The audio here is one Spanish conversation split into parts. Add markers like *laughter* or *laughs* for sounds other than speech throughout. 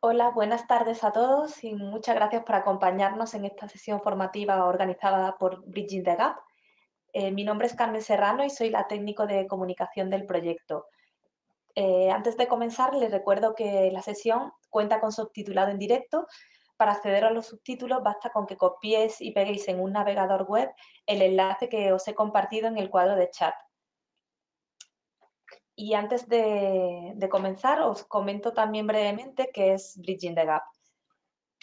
Hola, buenas tardes a todos y muchas gracias por acompañarnos en esta sesión formativa organizada por Bridging the Gap. Eh, mi nombre es Carmen Serrano y soy la técnico de comunicación del proyecto. Eh, antes de comenzar, les recuerdo que la sesión cuenta con subtitulado en directo. Para acceder a los subtítulos basta con que copiéis y peguéis en un navegador web el enlace que os he compartido en el cuadro de chat. Y antes de, comenzar, os comento también brevemente qué es Bridging the Gap.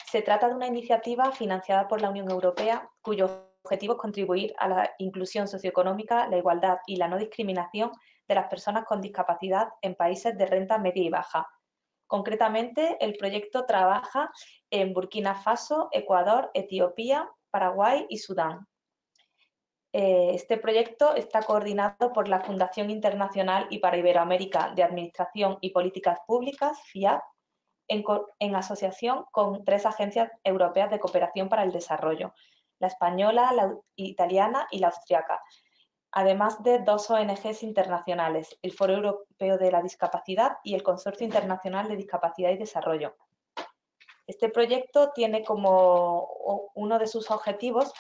Se trata de una iniciativa financiada por la Unión Europea cuyo objetivo es contribuir a la inclusión socioeconómica, la igualdad y la no discriminación de las personas con discapacidad en países de renta media y baja. Concretamente, el proyecto trabaja en Burkina Faso, Ecuador, Etiopía, Paraguay y Sudán. Eh, este proyecto está coordinado por la Fundación Internacional y para Iberoamérica de Administración y Políticas Públicas, FIAP, en, en, asociación con tres agencias europeas de cooperación para el desarrollo, la española, la italiana y la austriaca, además de dos ONGs internacionales, el Foro Europeo de la Discapacidad y el Consorcio Internacional de Discapacidad y Desarrollo. Este proyecto tiene como uno de sus objetivos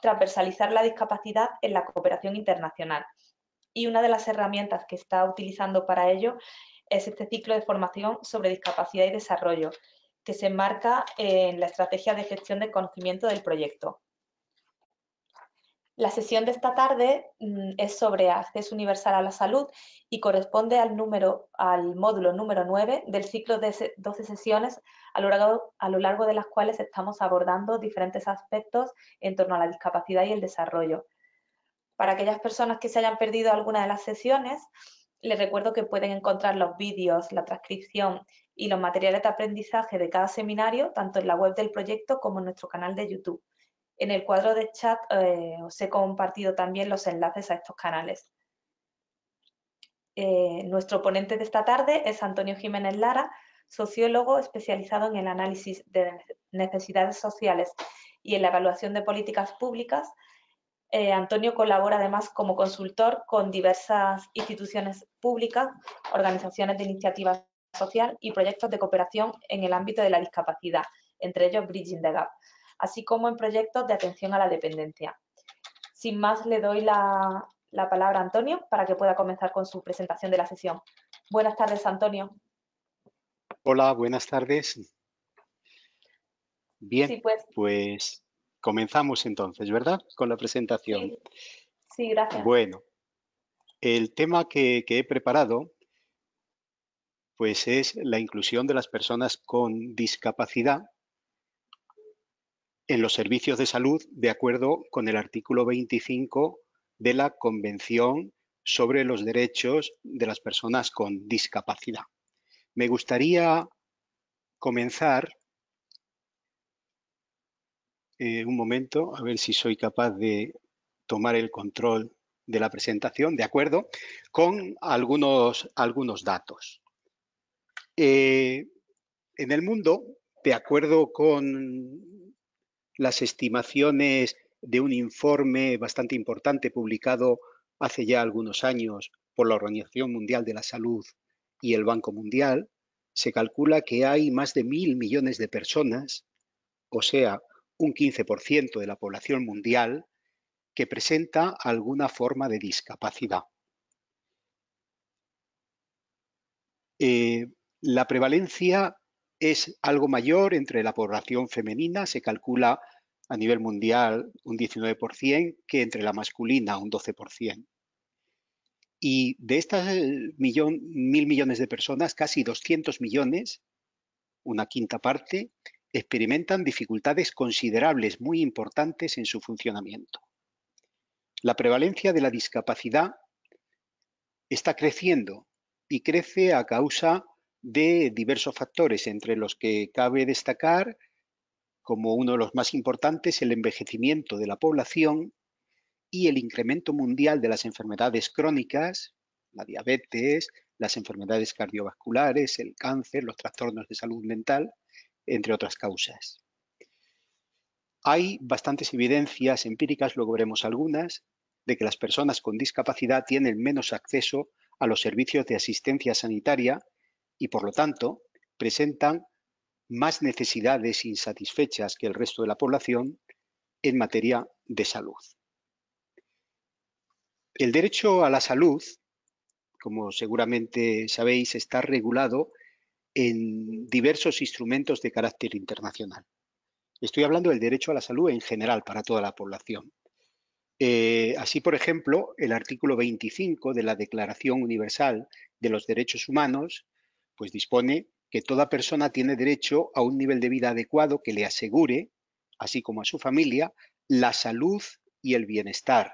transversalizar la discapacidad en la cooperación internacional. Y una de las herramientas que está utilizando para ello es este ciclo de formación sobre discapacidad y desarrollo, que se enmarca en la estrategia de gestión de conocimiento del proyecto. La sesión de esta tarde mm, es sobre acceso universal a la salud y corresponde al, módulo número 9 del ciclo de 12 sesiones a lo, largo, a lo largo de las cuales estamos abordando diferentes aspectos en torno a la discapacidad y el desarrollo. Para aquellas personas que se hayan perdido alguna de las sesiones, les recuerdo que pueden encontrar los vídeos, la transcripción y los materiales de aprendizaje de cada seminario tanto en la web del proyecto como en nuestro canal de YouTube. En el cuadro de chat eh, os he compartido también los enlaces a estos canales. Eh, nuestro ponente de esta tarde es Antonio Jiménez Lara, sociólogo especializado en el análisis de necesidades sociales y en la evaluación de políticas públicas. Eh, Antonio colabora además como consultor con diversas instituciones públicas, organizaciones de iniciativa social y proyectos de cooperación en el ámbito de la discapacidad, entre ellos Bridging the Gap así como en proyectos de atención a la dependencia. Sin más, le doy la, palabra a Antonio para que pueda comenzar con su presentación de la sesión. Buenas tardes, Antonio. Hola, buenas tardes. Bien, pues. pues. comenzamos entonces, ¿verdad? Con la presentación. Sí, gracias. Bueno, el tema que, que, he preparado pues es la inclusión de las personas con discapacidad en los servicios de salud de acuerdo con el artículo 25 de la Convención sobre los Derechos de las Personas con Discapacidad. Me gustaría comenzar eh, un momento, a ver si soy capaz de tomar el control de la presentación, de acuerdo, con algunos, algunos datos. Eh, en el mundo, de acuerdo con las estimaciones de un informe bastante importante publicado hace ya algunos años por la Organización Mundial de la Salud y el Banco Mundial, se calcula que hay más de mil millones de personas, o sea, un 15% de la población mundial, que presenta alguna forma de discapacidad. Eh, la prevalencia es algo mayor entre la población femenina, se calcula a nivel mundial un 19%, que entre la masculina un 12%. Y de estas eh, mil millones de personas, casi 200 millones, una quinta parte, experimentan dificultades considerables muy importantes en su funcionamiento. La prevalencia de la discapacidad está creciendo y crece a causa de diversos factores, entre los que cabe destacar como uno de los más importantes el envejecimiento de la población y el incremento mundial de las enfermedades crónicas, la diabetes, las enfermedades cardiovasculares, el cáncer, los trastornos de salud mental, entre otras causas. Hay bastantes evidencias empíricas, luego veremos algunas, de que las personas con discapacidad tienen menos acceso a los servicios de asistencia sanitaria y por lo tanto presentan más necesidades insatisfechas que el resto de la población en materia de salud. El derecho a la salud, como seguramente sabéis, está regulado en diversos instrumentos de carácter internacional. Estoy hablando del derecho a la salud en general para toda la población. Eh, así, por ejemplo, el artículo 25 de la Declaración Universal de los Derechos Humanos pues dispone que toda persona tiene derecho a un nivel de vida adecuado que le asegure, así como a su familia, la salud y el bienestar,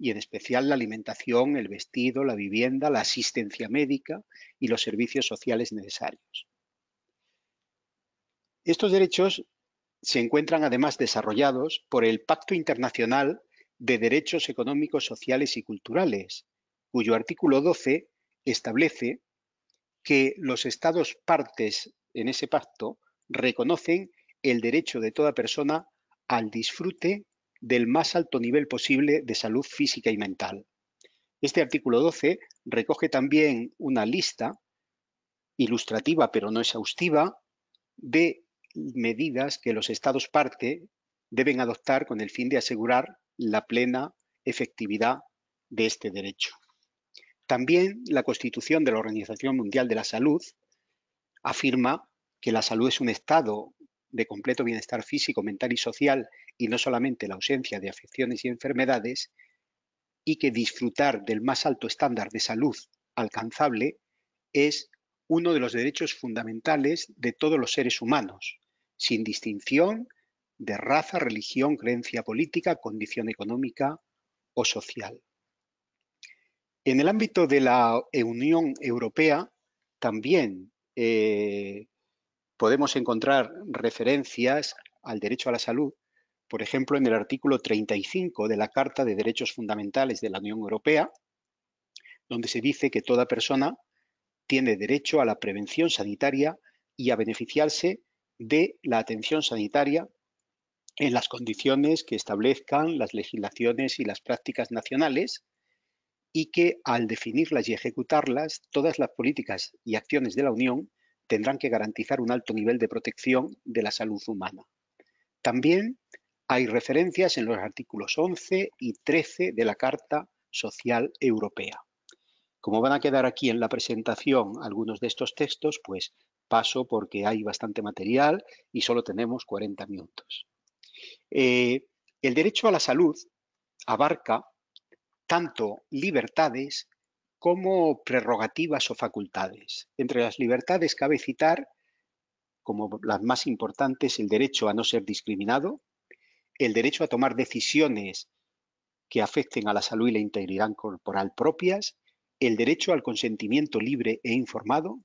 y en especial la alimentación, el vestido, la vivienda, la asistencia médica y los servicios sociales necesarios. Estos derechos se encuentran además desarrollados por el Pacto Internacional de Derechos Económicos, Sociales y Culturales, cuyo artículo 12 establece que los estados partes en ese pacto reconocen el derecho de toda persona al disfrute del más alto nivel posible de salud física y mental. Este artículo 12 recoge también una lista ilustrativa pero no exhaustiva de medidas que los estados parte deben adoptar con el fin de asegurar la plena efectividad de este derecho. También la Constitución de la Organización Mundial de la Salud afirma que la salud es un estado de completo bienestar físico, mental y social y no solamente la ausencia de afecciones y enfermedades y que disfrutar del más alto estándar de salud alcanzable es uno de los derechos fundamentales de todos los seres humanos, sin distinción de raza, religión, creencia política, condición económica o social. En el ámbito de la e-, Unión Europea también eh, podemos encontrar referencias al derecho a la salud, por ejemplo, en el artículo 35 de la Carta de Derechos Fundamentales de la Unión Europea, donde se dice que toda persona tiene derecho a la prevención sanitaria y a beneficiarse de la atención sanitaria en las condiciones que establezcan las legislaciones y las prácticas nacionales, y que al definirlas y ejecutarlas, todas las políticas y acciones de la Unión tendrán que garantizar un alto nivel de protección de la salud humana. También hay referencias en los artículos 11 y 13 de la Carta Social Europea. Como van a quedar aquí en la presentación algunos de estos textos, pues paso porque hay bastante material y solo tenemos 40 minutos. Eh, el derecho a la salud abarca tanto libertades como prerrogativas o facultades. Entre las libertades cabe citar como las más importantes el derecho a no ser discriminado, el derecho a tomar decisiones que afecten a la salud y la integridad corporal propias, el derecho al consentimiento libre e informado,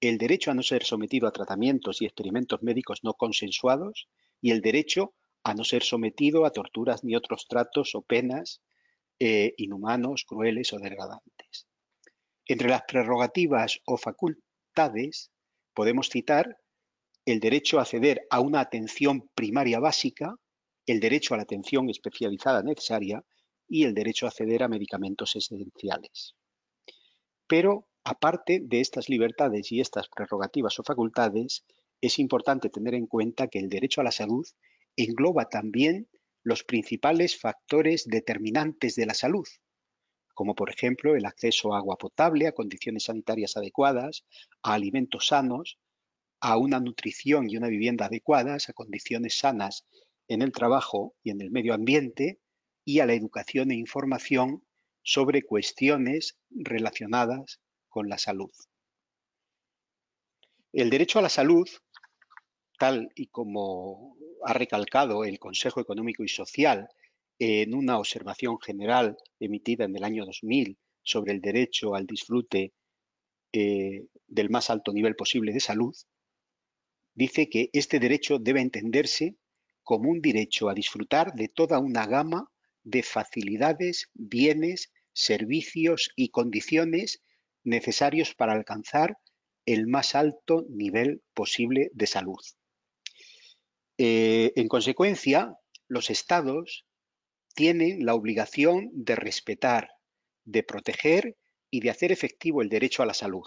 el derecho a no ser sometido a tratamientos y experimentos médicos no consensuados y el derecho a no ser sometido a torturas ni otros tratos o penas eh, inhumanos, crueles o degradantes. Entre las prerrogativas o facultades podemos citar el derecho a acceder a una atención primaria básica, el derecho a la atención especializada necesaria y el derecho a acceder a medicamentos esenciales. Pero aparte de estas libertades y estas prerrogativas o facultades, es importante tener en cuenta que el derecho a la salud engloba también los principales factores determinantes de la salud, como por ejemplo el acceso a agua potable, a condiciones sanitarias adecuadas, a alimentos sanos, a una nutrición y una vivienda adecuadas, a condiciones sanas en el trabajo y en el medio ambiente y a la educación e información sobre cuestiones relacionadas con la salud. El derecho a la salud, tal y como ha recalcado el Consejo Económico y Social en una observación general emitida en el año 2000 sobre el derecho al disfrute eh, del más alto nivel posible de salud, dice que este derecho debe entenderse como un derecho a disfrutar de toda una gama de facilidades, bienes, servicios y condiciones necesarios para alcanzar el más alto nivel posible de salud. Eh, en consecuencia, los estados tienen la obligación de respetar, de proteger y de hacer efectivo el derecho a la salud.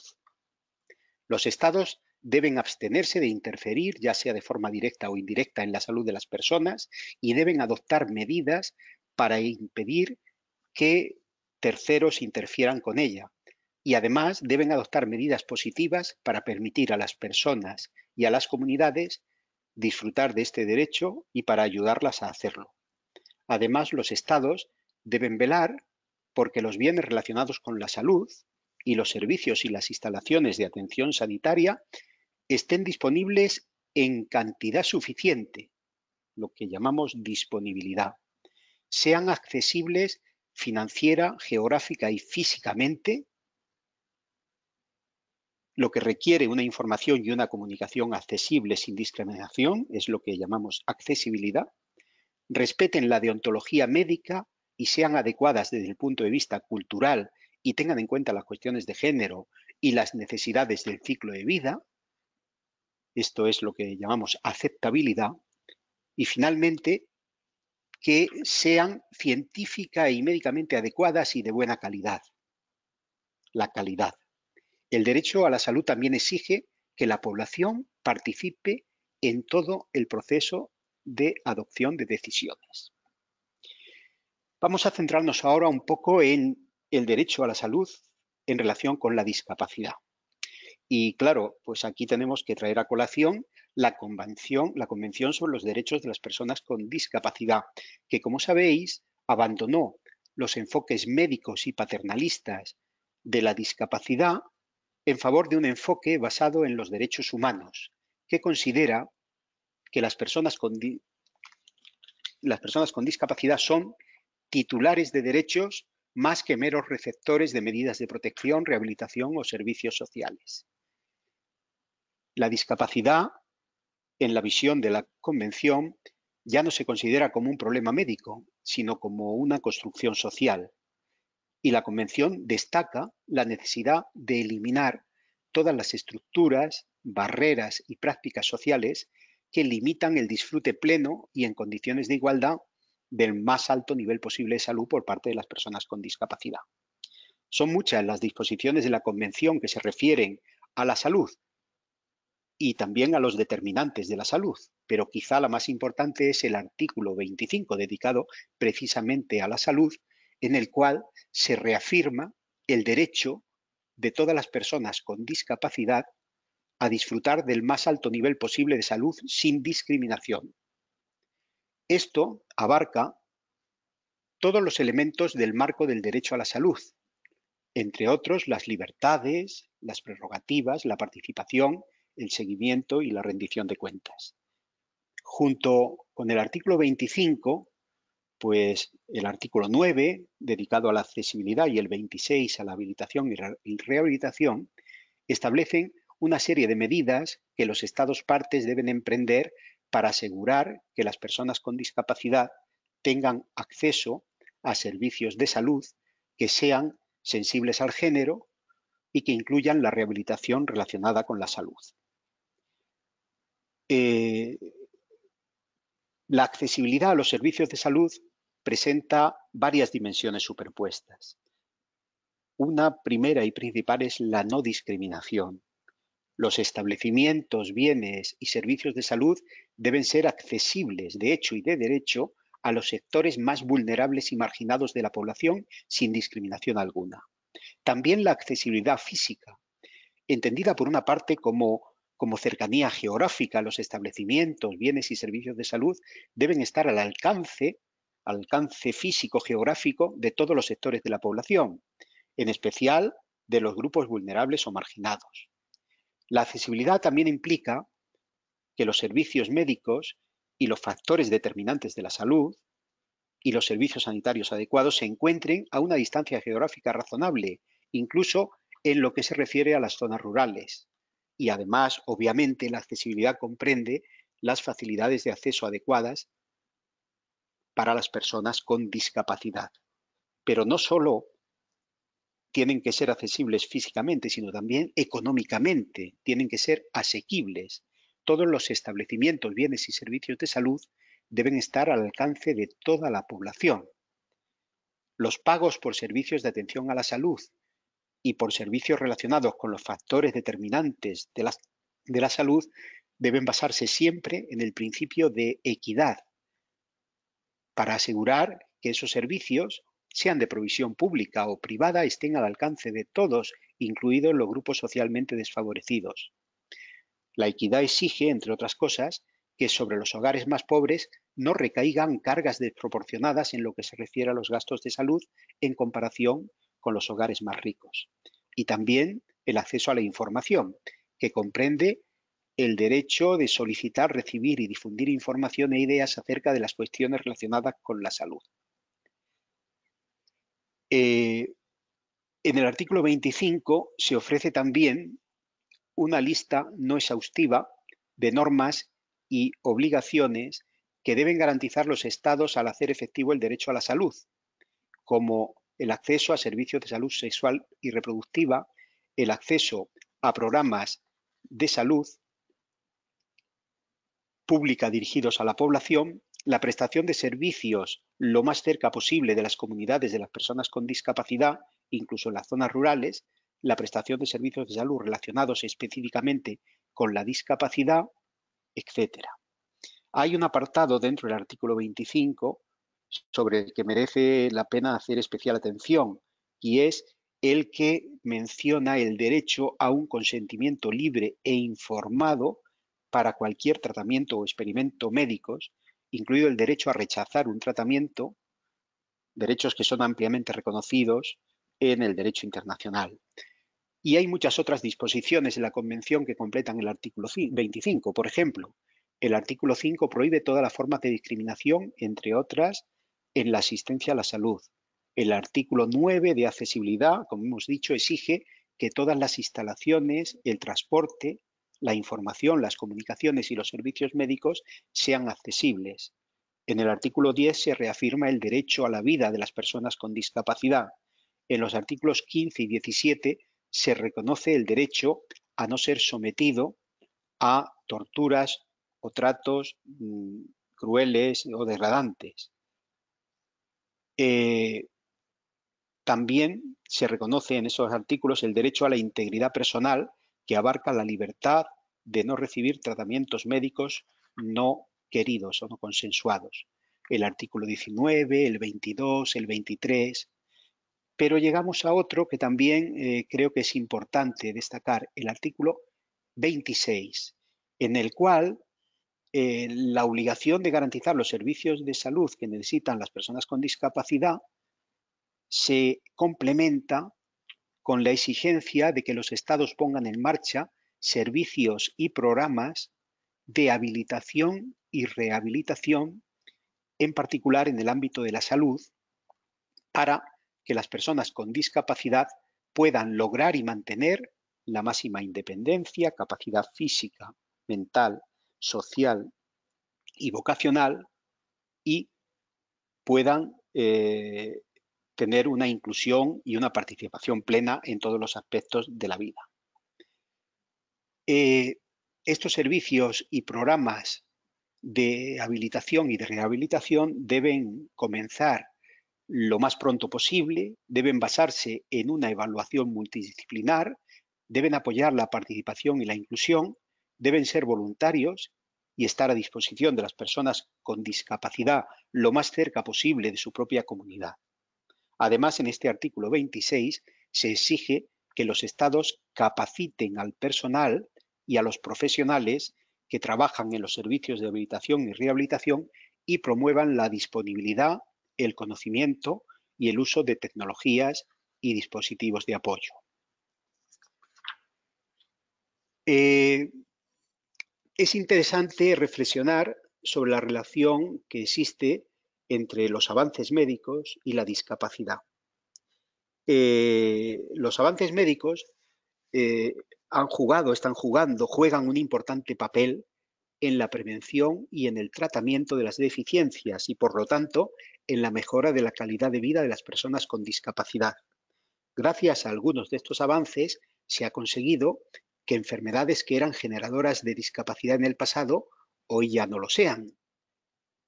Los estados deben abstenerse de interferir, ya sea de forma directa o indirecta, en la salud de las personas y deben adoptar medidas para impedir que terceros interfieran con ella. Y además deben adoptar medidas positivas para permitir a las personas y a las comunidades disfrutar de este derecho y para ayudarlas a hacerlo. Además, los estados deben velar porque los bienes relacionados con la salud y los servicios y las instalaciones de atención sanitaria estén disponibles en cantidad suficiente, lo que llamamos disponibilidad, sean accesibles financiera, geográfica y físicamente lo que requiere una información y una comunicación accesible sin discriminación es lo que llamamos accesibilidad. Respeten la deontología médica y sean adecuadas desde el punto de vista cultural y tengan en cuenta las cuestiones de género y las necesidades del ciclo de vida. Esto es lo que llamamos aceptabilidad. Y finalmente, que sean científica y médicamente adecuadas y de buena calidad. La calidad. El derecho a la salud también exige que la población participe en todo el proceso de adopción de decisiones. Vamos a centrarnos ahora un poco en el derecho a la salud en relación con la discapacidad. Y claro, pues aquí tenemos que traer a colación la convención, la convención sobre los derechos de las personas con discapacidad, que como sabéis abandonó los enfoques médicos y paternalistas de la discapacidad en favor de un enfoque basado en los derechos humanos, que considera que las personas con, las personas con discapacidad son titulares de derechos más que meros receptores de medidas de protección, rehabilitación o servicios sociales. La discapacidad, en la visión de la Convención, ya no se considera como un problema médico, sino como una construcción social, y la Convención destaca la necesidad de eliminar todas las estructuras, barreras y prácticas sociales que limitan el disfrute pleno y en condiciones de igualdad del más alto nivel posible de salud por parte de las personas con discapacidad. Son muchas las disposiciones de la Convención que se refieren a la salud y también a los determinantes de la salud, pero quizá la más importante es el artículo 25 dedicado precisamente a la salud, en el cual se reafirma el derecho de todas las personas con discapacidad a disfrutar del más alto nivel posible de salud sin discriminación. Esto abarca todos los elementos del marco del derecho a la salud, entre otros las libertades, las prerrogativas, la participación, el seguimiento y la rendición de cuentas. Junto con el artículo 25 pues el artículo 9, dedicado a la accesibilidad, y el 26, a la habilitación y, rehabilitación, establecen una serie de medidas que los estados partes deben emprender para asegurar que las personas con discapacidad tengan acceso a servicios de salud que sean sensibles al género y que incluyan la rehabilitación relacionada con la salud. Eh, la accesibilidad a los servicios de salud presenta varias dimensiones superpuestas. Una primera y principal es la no discriminación. Los establecimientos, bienes y servicios de salud deben ser accesibles de hecho y de derecho a los sectores más vulnerables y marginados de la población sin discriminación alguna. También la accesibilidad física, entendida por una parte como como cercanía geográfica, los establecimientos, bienes y servicios de salud deben estar al alcance, alcance físico geográfico de todos los sectores de la población, en especial de los grupos vulnerables o marginados. La accesibilidad también implica que los servicios médicos y los factores determinantes de la salud y los servicios sanitarios adecuados se encuentren a una distancia geográfica razonable, incluso en lo que se refiere a las zonas rurales y además, obviamente, la accesibilidad comprende las facilidades de acceso adecuadas para las personas con discapacidad. Pero no solo tienen que ser accesibles físicamente, sino también económicamente, tienen que ser asequibles. Todos los establecimientos, bienes y servicios de salud deben estar al alcance de toda la población. Los pagos por servicios de atención a la salud y por servicios relacionados con los factores determinantes de la, salud deben basarse siempre en el principio de equidad para asegurar que esos servicios, sean de provisión pública o privada, estén al alcance de todos, incluidos los grupos socialmente desfavorecidos. La equidad exige, entre otras cosas, que sobre los hogares más pobres no recaigan cargas desproporcionadas en lo que se refiere a los gastos de salud en comparación con los hogares más ricos. Y también el acceso a la información, que comprende el derecho de solicitar, recibir y difundir información e ideas acerca de las cuestiones relacionadas con la salud. Eh, en el artículo 25 se ofrece también una lista no exhaustiva de normas y obligaciones que deben garantizar los estados al hacer efectivo el derecho a la salud, como el acceso a servicios de salud sexual y reproductiva, el acceso a programas de salud pública dirigidos a la población, la prestación de servicios lo más cerca posible de las comunidades de las personas con discapacidad, incluso en las zonas rurales, la prestación de servicios de salud relacionados específicamente con la discapacidad, etc. Hay un apartado dentro del artículo 25 sobre el que merece la pena hacer especial atención, y es el que menciona el derecho a un consentimiento libre e informado para cualquier tratamiento o experimento médicos, incluido el derecho a rechazar un tratamiento, derechos que son ampliamente reconocidos en el derecho internacional. Y hay muchas otras disposiciones en la Convención que completan el artículo 25. Por ejemplo, el artículo 5 prohíbe todas las formas de discriminación, entre otras, en la asistencia a la salud. El artículo 9 de accesibilidad, como hemos dicho, exige que todas las instalaciones, el transporte, la información, las comunicaciones y los servicios médicos sean accesibles. En el artículo 10 se reafirma el derecho a la vida de las personas con discapacidad. En los artículos 15 y 17 se reconoce el derecho a no ser sometido a torturas o tratos mm, crueles o degradantes. Eh, también se reconoce en esos artículos el derecho a la integridad personal que abarca la libertad de no recibir tratamientos médicos no queridos o no consensuados. El artículo 19, el 22, el 23. Pero llegamos a otro que también eh, creo que es importante destacar, el artículo 26, en el cual eh, la obligación de garantizar los servicios de salud que necesitan las personas con discapacidad se complementa con la exigencia de que los estados pongan en marcha servicios y programas de habilitación y rehabilitación, en particular en el ámbito de la salud, para que las personas con discapacidad puedan lograr y mantener la máxima independencia, capacidad física, mental social y vocacional y puedan eh, tener una inclusión y una participación plena en todos los aspectos de la vida. Eh, estos servicios y programas de habilitación y de rehabilitación deben comenzar lo más pronto posible, deben basarse en una evaluación multidisciplinar, deben apoyar la participación y la inclusión deben ser voluntarios y estar a disposición de las personas con discapacidad lo más cerca posible de su propia comunidad. Además, en este artículo 26 se exige que los estados capaciten al personal y a los profesionales que trabajan en los servicios de habilitación y rehabilitación y promuevan la disponibilidad, el conocimiento y el uso de tecnologías y dispositivos de apoyo. Eh, es interesante reflexionar sobre la relación que existe entre los avances médicos y la discapacidad. Eh, los avances médicos eh, han jugado, están jugando, juegan un importante papel en la prevención y en el tratamiento de las deficiencias y, por lo tanto, en la mejora de la calidad de vida de las personas con discapacidad. Gracias a algunos de estos avances se ha conseguido que enfermedades que eran generadoras de discapacidad en el pasado hoy ya no lo sean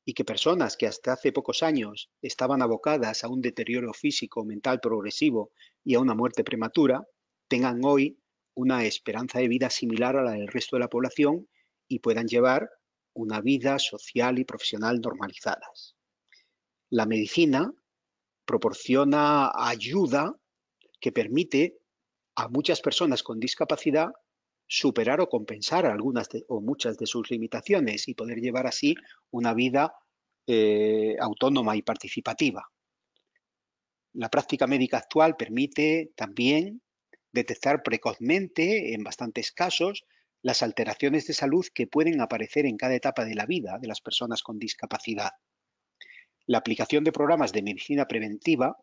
y que personas que hasta hace pocos años estaban abocadas a un deterioro físico mental progresivo y a una muerte prematura, tengan hoy una esperanza de vida similar a la del resto de la población y puedan llevar una vida social y profesional normalizadas. La medicina proporciona ayuda que permite a muchas personas con discapacidad superar o compensar algunas o muchas de sus limitaciones y poder llevar así una vida eh, autónoma y participativa. La práctica médica actual permite también detectar precozmente, en bastantes casos, las alteraciones de salud que pueden aparecer en cada etapa de la vida de las personas con discapacidad. La aplicación de programas de medicina preventiva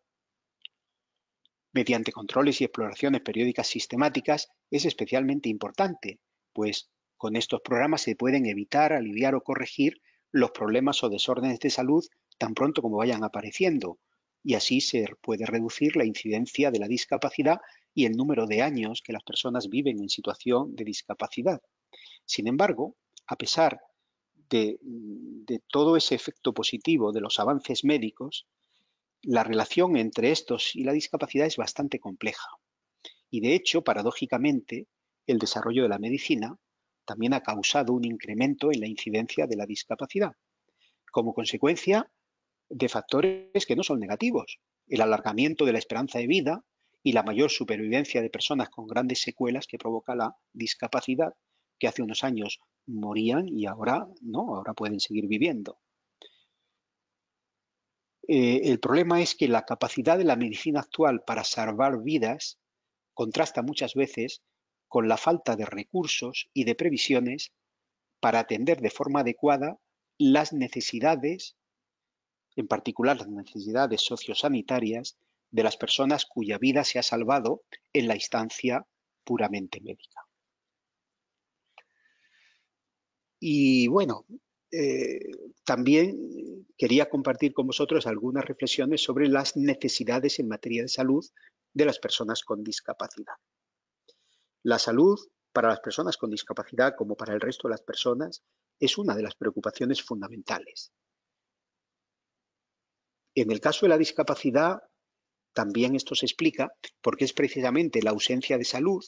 mediante controles y exploraciones periódicas sistemáticas es especialmente importante, pues con estos programas se pueden evitar, aliviar o corregir los problemas o desórdenes de salud tan pronto como vayan apareciendo y así se puede reducir la incidencia de la discapacidad y el número de años que las personas viven en situación de discapacidad. Sin embargo, a pesar de, todo ese efecto positivo de los avances médicos, la relación entre estos y la discapacidad es bastante compleja. Y de hecho, paradójicamente, el desarrollo de la medicina también ha causado un incremento en la incidencia de la discapacidad, como consecuencia de factores que no son negativos. El alargamiento de la esperanza de vida y la mayor supervivencia de personas con grandes secuelas que provoca la discapacidad, que hace unos años morían y ahora no, ahora pueden seguir viviendo. Eh, el problema es que la capacidad de la medicina actual para salvar vidas contrasta muchas veces con la falta de recursos y de previsiones para atender de forma adecuada las necesidades, en particular las necesidades sociosanitarias, de las personas cuya vida se ha salvado en la instancia puramente médica. Y bueno, eh, también quería compartir con vosotros algunas reflexiones sobre las necesidades en materia de salud de las personas con discapacidad. La salud para las personas con discapacidad, como para el resto de las personas, es una de las preocupaciones fundamentales. En el caso de la discapacidad, también esto se explica porque es precisamente la ausencia de salud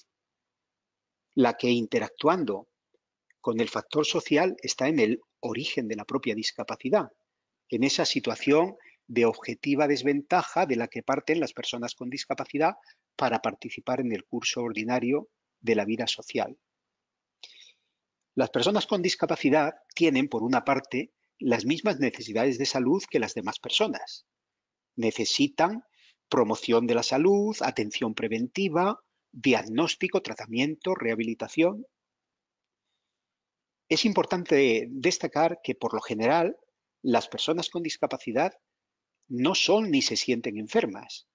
la que interactuando con el factor social está en el origen de la propia discapacidad, en esa situación de objetiva desventaja de la que parten las personas con discapacidad para participar en el curso ordinario de la vida social. Las personas con discapacidad tienen, por una parte, las mismas necesidades de salud que las demás personas. Necesitan promoción de la salud, atención preventiva, diagnóstico, tratamiento, rehabilitación es importante destacar que por lo general las personas con discapacidad no son ni se sienten enfermas,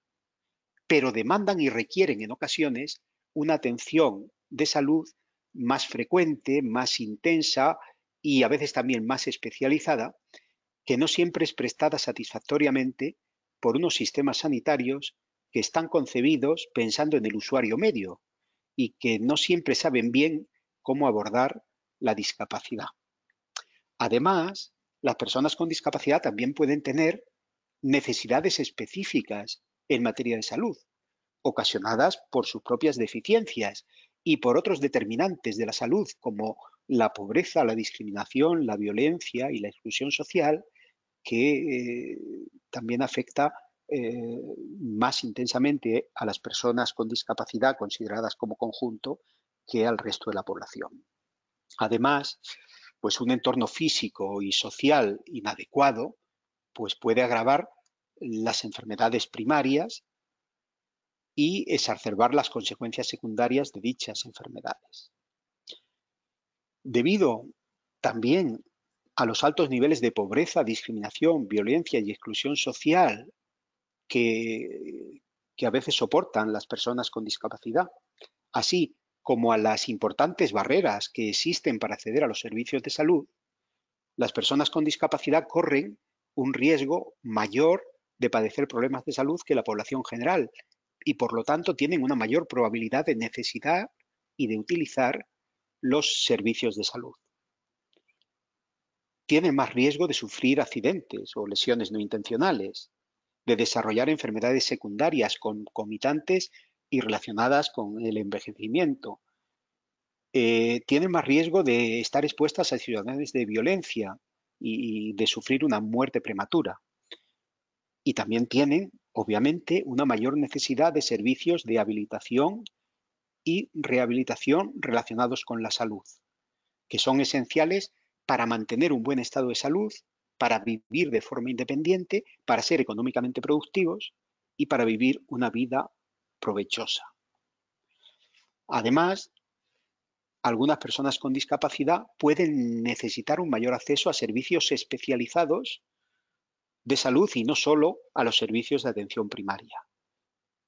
pero demandan y requieren en ocasiones una atención de salud más frecuente, más intensa y a veces también más especializada, que no siempre es prestada satisfactoriamente por unos sistemas sanitarios que están concebidos pensando en el usuario medio y que no siempre saben bien cómo abordar la discapacidad. Además, las personas con discapacidad también pueden tener necesidades específicas en materia de salud, ocasionadas por sus propias deficiencias y por otros determinantes de la salud, como la pobreza, la discriminación, la violencia y la exclusión social, que eh, también afecta eh, más intensamente a las personas con discapacidad consideradas como conjunto que al resto de la población. Además, pues un entorno físico y social inadecuado pues puede agravar las enfermedades primarias y exacerbar las consecuencias secundarias de dichas enfermedades. Debido también a los altos niveles de pobreza, discriminación, violencia y exclusión social que, que a veces soportan las personas con discapacidad, así como a las importantes barreras que existen para acceder a los servicios de salud, las personas con discapacidad corren un riesgo mayor de padecer problemas de salud que la población general y por lo tanto tienen una mayor probabilidad de necesidad y de utilizar los servicios de salud. Tienen más riesgo de sufrir accidentes o lesiones no intencionales, de desarrollar enfermedades secundarias concomitantes y relacionadas con el envejecimiento. Eh, tienen más riesgo de estar expuestas a situaciones de violencia y, y de sufrir una muerte prematura. Y también tienen, obviamente, una mayor necesidad de servicios de habilitación y rehabilitación relacionados con la salud, que son esenciales para mantener un buen estado de salud, para vivir de forma independiente, para ser económicamente productivos y para vivir una vida provechosa. Además, algunas personas con discapacidad pueden necesitar un mayor acceso a servicios especializados de salud y no solo a los servicios de atención primaria.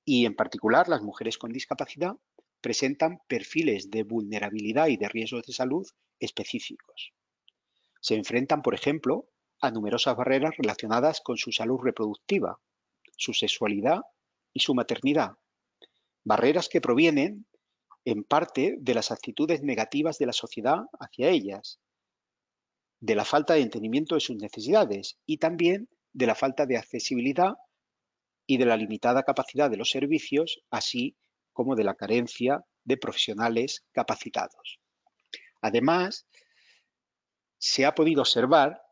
Y en particular, las mujeres con discapacidad presentan perfiles de vulnerabilidad y de riesgos de salud específicos. Se enfrentan, por ejemplo, a numerosas barreras relacionadas con su salud reproductiva, su sexualidad y su maternidad, barreras que provienen en parte de las actitudes negativas de la sociedad hacia ellas, de la falta de entendimiento de sus necesidades y también de la falta de accesibilidad y de la limitada capacidad de los servicios, así como de la carencia de profesionales capacitados. Además, se ha podido observar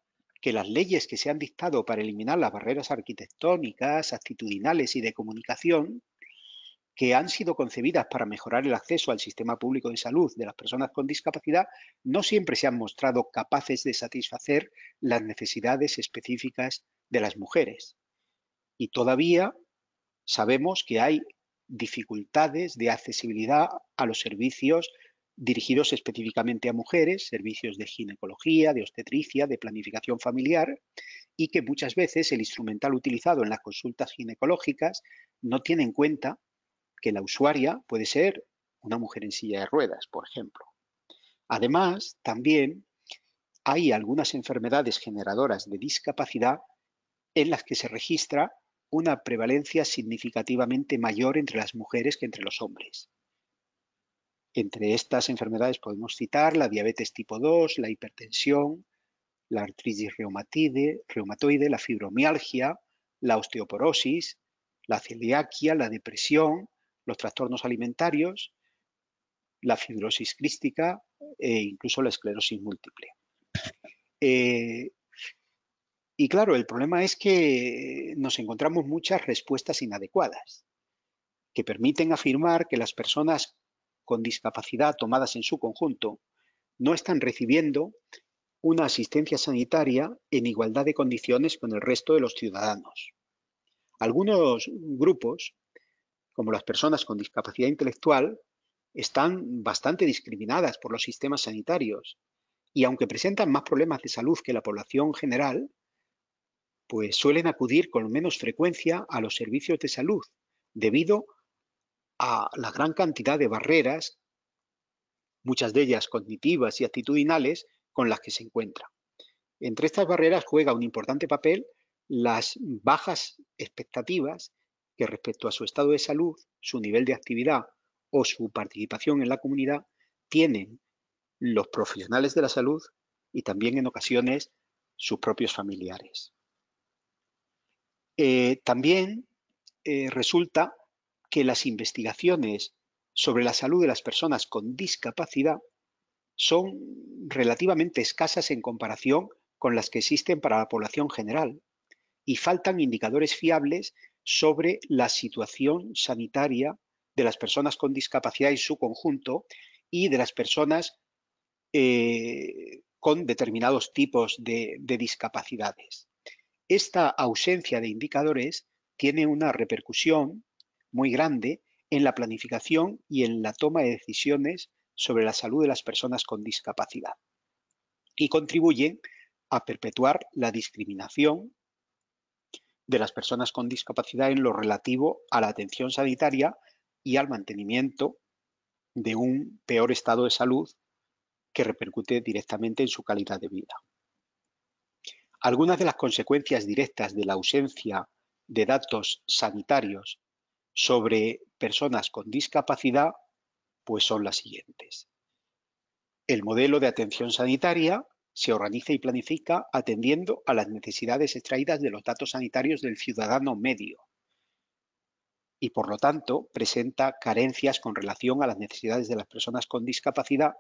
que las leyes que se han dictado para eliminar las barreras arquitectónicas, actitudinales y de comunicación que han sido concebidas para mejorar el acceso al sistema público de salud de las personas con discapacidad no siempre se han mostrado capaces de satisfacer las necesidades específicas de las mujeres. Y todavía sabemos que hay dificultades de accesibilidad a los servicios dirigidos específicamente a mujeres, servicios de ginecología, de obstetricia, de planificación familiar, y que muchas veces el instrumental utilizado en las consultas ginecológicas no tiene en cuenta que la usuaria puede ser una mujer en silla de ruedas, por ejemplo. Además, también hay algunas enfermedades generadoras de discapacidad en las que se registra una prevalencia significativamente mayor entre las mujeres que entre los hombres. Entre estas enfermedades podemos citar la diabetes tipo 2, la hipertensión, la artritis reumatoide, reumatoide la fibromialgia, la osteoporosis, la celiaquia, la depresión, los trastornos alimentarios, la fibrosis crística e incluso la esclerosis múltiple. Eh, y claro, el problema es que nos encontramos muchas respuestas inadecuadas que permiten afirmar que las personas con discapacidad tomadas en su conjunto no están recibiendo una asistencia sanitaria en igualdad de condiciones con el resto de los ciudadanos. Algunos grupos como las personas con discapacidad intelectual, están bastante discriminadas por los sistemas sanitarios y aunque presentan más problemas de salud que la población general, pues suelen acudir con menos frecuencia a los servicios de salud debido a la gran cantidad de barreras, muchas de ellas cognitivas y actitudinales, con las que se encuentran. Entre estas barreras juega un importante papel las bajas expectativas que respecto a su estado de salud, su nivel de actividad o su participación en la comunidad tienen los profesionales de la salud y también en ocasiones sus propios familiares. Eh, también eh, resulta que las investigaciones sobre la salud de las personas con discapacidad son relativamente escasas en comparación con las que existen para la población general y faltan indicadores fiables sobre la situación sanitaria de las personas con discapacidad en su conjunto y de las personas eh, con determinados tipos de, de discapacidades. Esta ausencia de indicadores tiene una repercusión muy grande en la planificación y en la toma de decisiones sobre la salud de las personas con discapacidad y contribuyen a perpetuar la discriminación de las personas con discapacidad en lo relativo a la atención sanitaria y al mantenimiento de un peor estado de salud que repercute directamente en su calidad de vida. Algunas de las consecuencias directas de la ausencia de datos sanitarios sobre personas con discapacidad pues son las siguientes. El modelo de atención sanitaria se organiza y planifica atendiendo a las necesidades extraídas de los datos sanitarios del ciudadano medio y, por lo tanto, presenta carencias con relación a las necesidades de las personas con discapacidad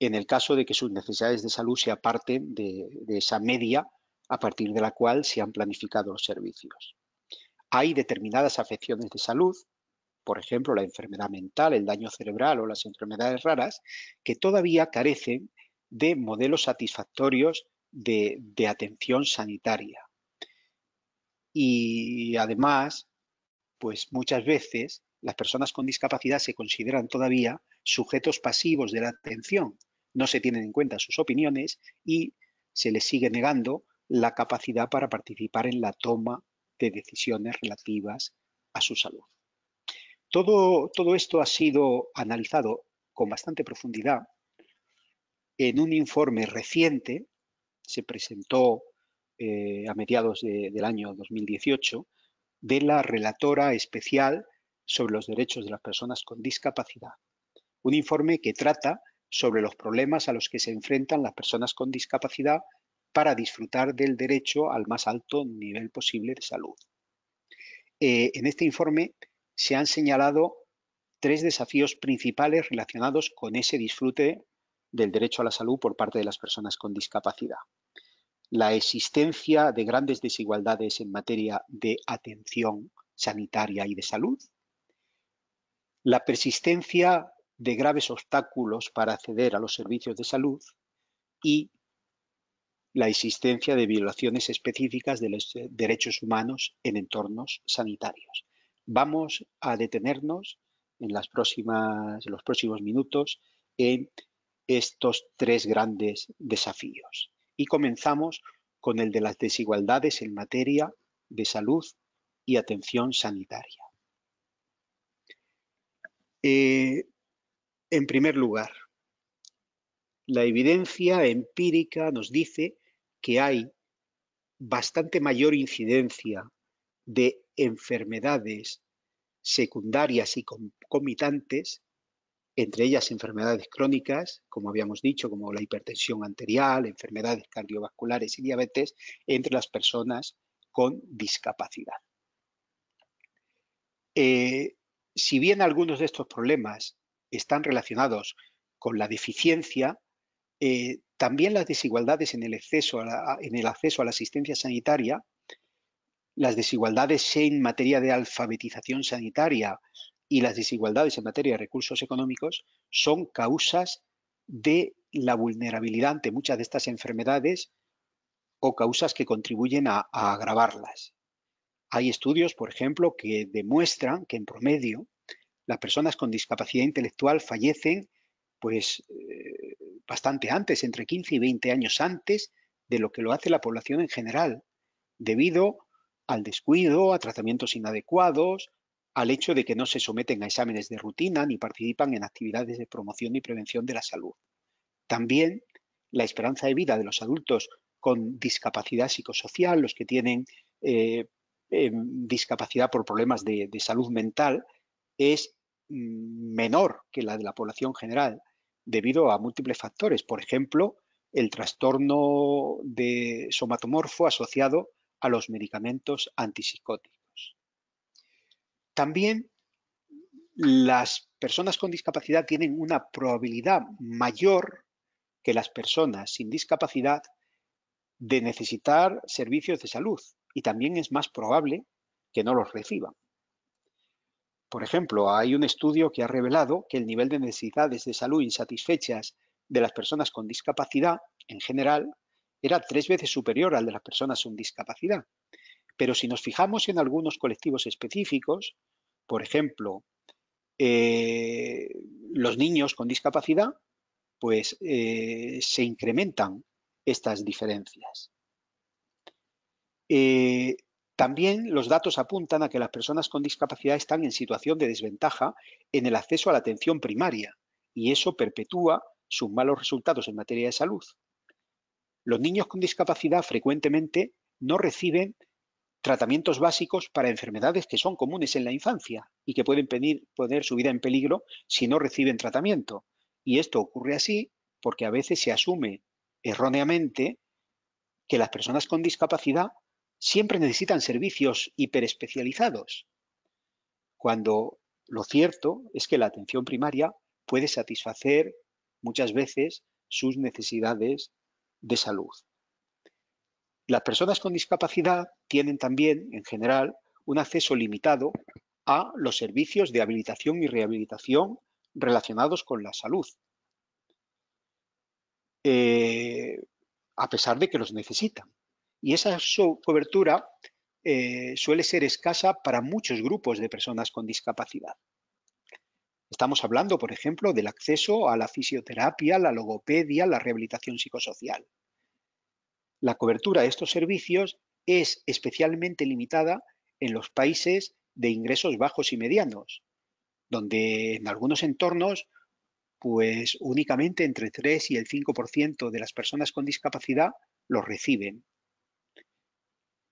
en el caso de que sus necesidades de salud se aparten de, esa media a partir de la cual se han planificado los servicios. Hay determinadas afecciones de salud, por ejemplo, la enfermedad mental, el daño cerebral o las enfermedades raras, que todavía carecen de modelos satisfactorios de, atención sanitaria. Y además, pues muchas veces las personas con discapacidad se consideran todavía sujetos pasivos de la atención, no se tienen en cuenta sus opiniones y se les sigue negando la capacidad para participar en la toma de decisiones relativas a su salud. Todo, todo esto ha sido analizado con bastante profundidad en un informe reciente, se presentó eh, a mediados del año 2018, de la relatora especial sobre los derechos de las personas con discapacidad. Un informe que trata sobre los problemas a los que se enfrentan las personas con discapacidad para disfrutar del derecho al más alto nivel posible de salud. Eh, en este informe se han señalado tres desafíos principales relacionados con ese disfrute del derecho a la salud por parte de las personas con discapacidad. La existencia de grandes desigualdades en materia de atención sanitaria y de salud. La persistencia de graves obstáculos para acceder a los servicios de salud y la existencia de violaciones específicas de los derechos humanos en entornos sanitarios. Vamos a detenernos en, los próximos minutos en estos tres grandes desafíos. Y comenzamos con el de las desigualdades en materia de salud y atención sanitaria. Eh, en primer lugar, la evidencia empírica nos dice que hay bastante mayor incidencia de enfermedades secundarias y concomitantes entre ellas enfermedades crónicas, como habíamos dicho, como la hipertensión arterial, enfermedades cardiovasculares y diabetes, entre las personas con discapacidad. Eh, si bien algunos de estos problemas están relacionados con la deficiencia, eh, también las desigualdades en el, en el acceso a la asistencia sanitaria, las desigualdades en materia de alfabetización sanitaria y las desigualdades en materia de recursos económicos son causas de la vulnerabilidad ante muchas de estas enfermedades o causas que contribuyen a, agravarlas. Hay estudios, por ejemplo, que demuestran que en promedio las personas con discapacidad intelectual fallecen pues eh, bastante antes, entre 15 y 20 años antes de lo que lo hace la población en general, debido al descuido, a tratamientos inadecuados, al hecho de que no se someten a exámenes de rutina ni participan en actividades de promoción y prevención de la salud. También la esperanza de vida de los adultos con discapacidad psicosocial, los que tienen eh, em, discapacidad por problemas de, salud mental, es mm, menor que la de la población general debido a múltiples factores. Por ejemplo, el trastorno de somatomorfo asociado a los medicamentos antipsicóticos. También las personas con discapacidad tienen una probabilidad mayor que las personas sin discapacidad de necesitar servicios de salud y también es más probable que no los reciban. Por ejemplo, hay un estudio que ha revelado que el nivel de necesidades de salud insatisfechas de las personas con discapacidad en general era tres veces superior al de las personas sin discapacidad. Pero si nos fijamos en algunos colectivos específicos, por ejemplo, eh, los niños con discapacidad, pues eh, se incrementan estas diferencias. Eh, también los datos apuntan a que las personas con discapacidad están en situación de desventaja en el acceso a la atención primaria y eso perpetúa sus malos resultados en materia de salud. Los niños con discapacidad frecuentemente no reciben tratamientos básicos para enfermedades que son comunes en la infancia y que pueden poner su vida en peligro si no reciben tratamiento. Y esto ocurre así porque a veces se asume erróneamente que las personas con discapacidad siempre necesitan servicios hiperespecializados, cuando lo cierto es que la atención primaria puede satisfacer muchas veces sus necesidades de salud. Las personas con discapacidad tienen también, en general, un acceso limitado a los servicios de habilitación y rehabilitación relacionados con la salud. Eh, a pesar de que los necesitan. Y esa cobertura eh, suele ser escasa para muchos grupos de personas con discapacidad. Estamos hablando, por ejemplo, del acceso a la fisioterapia, la logopedia, la rehabilitación psicosocial la cobertura de estos servicios es especialmente limitada en los países de ingresos bajos y medianos, donde en algunos entornos, pues únicamente entre el 3 y el 5% de las personas con discapacidad los reciben.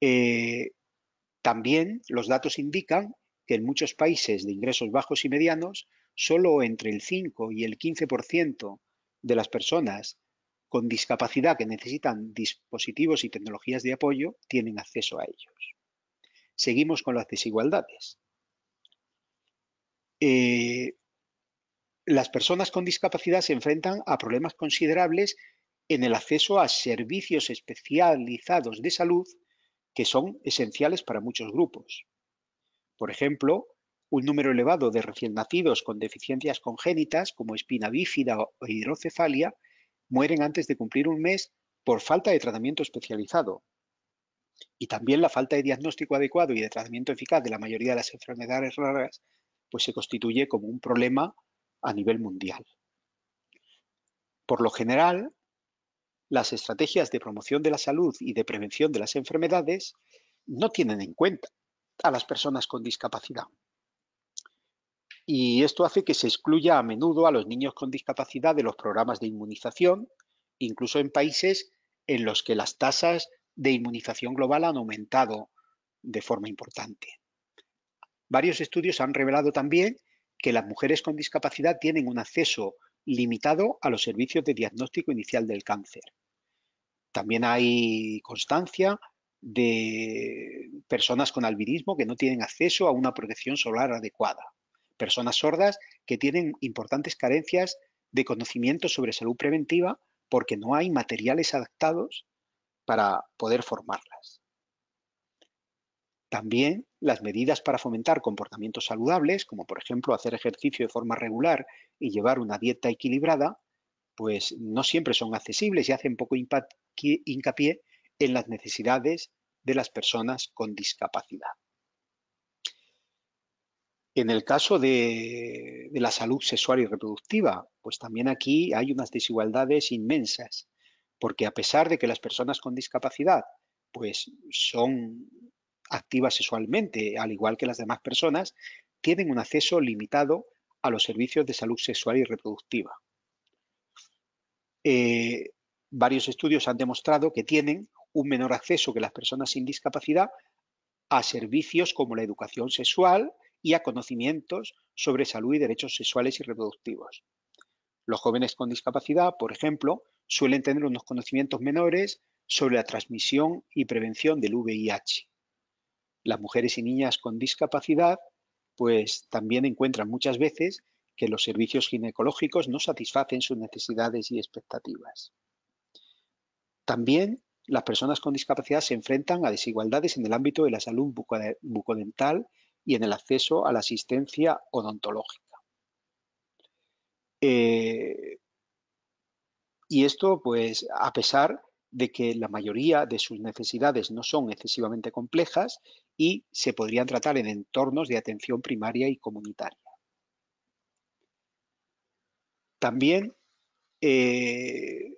Eh, también los datos indican que en muchos países de ingresos bajos y medianos, solo entre el 5 y el 15% de las personas con discapacidad que necesitan dispositivos y tecnologías de apoyo tienen acceso a ellos. Seguimos con las desigualdades. Eh, las personas con discapacidad se enfrentan a problemas considerables en el acceso a servicios especializados de salud que son esenciales para muchos grupos. Por ejemplo, un número elevado de recién nacidos con deficiencias congénitas como espina bífida o hidrocefalia mueren antes de cumplir un mes por falta de tratamiento especializado. Y también la falta de diagnóstico adecuado y de tratamiento eficaz de la mayoría de las enfermedades raras, pues se constituye como un problema a nivel mundial. Por lo general, las estrategias de promoción de la salud y de prevención de las enfermedades no tienen en cuenta a las personas con discapacidad y esto hace que se excluya a menudo a los niños con discapacidad de los programas de inmunización, incluso en países en los que las tasas de inmunización global han aumentado de forma importante. Varios estudios han revelado también que las mujeres con discapacidad tienen un acceso limitado a los servicios de diagnóstico inicial del cáncer. También hay constancia de personas con albinismo que no tienen acceso a una protección solar adecuada personas sordas que tienen importantes carencias de conocimiento sobre salud preventiva porque no hay materiales adaptados para poder formarlas. También las medidas para fomentar comportamientos saludables, como por ejemplo hacer ejercicio de forma regular y llevar una dieta equilibrada, pues no siempre son accesibles y hacen poco hincapié en las necesidades de las personas con discapacidad. En el caso de, la salud sexual y reproductiva, pues también aquí hay unas desigualdades inmensas, porque a pesar de que las personas con discapacidad pues son activas sexualmente, al igual que las demás personas, tienen un acceso limitado a los servicios de salud sexual y reproductiva. Eh, varios estudios han demostrado que tienen un menor acceso que las personas sin discapacidad a servicios como la educación sexual y a conocimientos sobre salud y derechos sexuales y reproductivos. Los jóvenes con discapacidad, por ejemplo, suelen tener unos conocimientos menores sobre la transmisión y prevención del VIH. Las mujeres y niñas con discapacidad, pues también encuentran muchas veces que los servicios ginecológicos no satisfacen sus necesidades y expectativas. También las personas con discapacidad se enfrentan a desigualdades en el ámbito de la salud bucodental y en el acceso a la asistencia odontológica. Eh, y esto, pues, a pesar de que la mayoría de sus necesidades no son excesivamente complejas y se podrían tratar en entornos de atención primaria y comunitaria. También eh,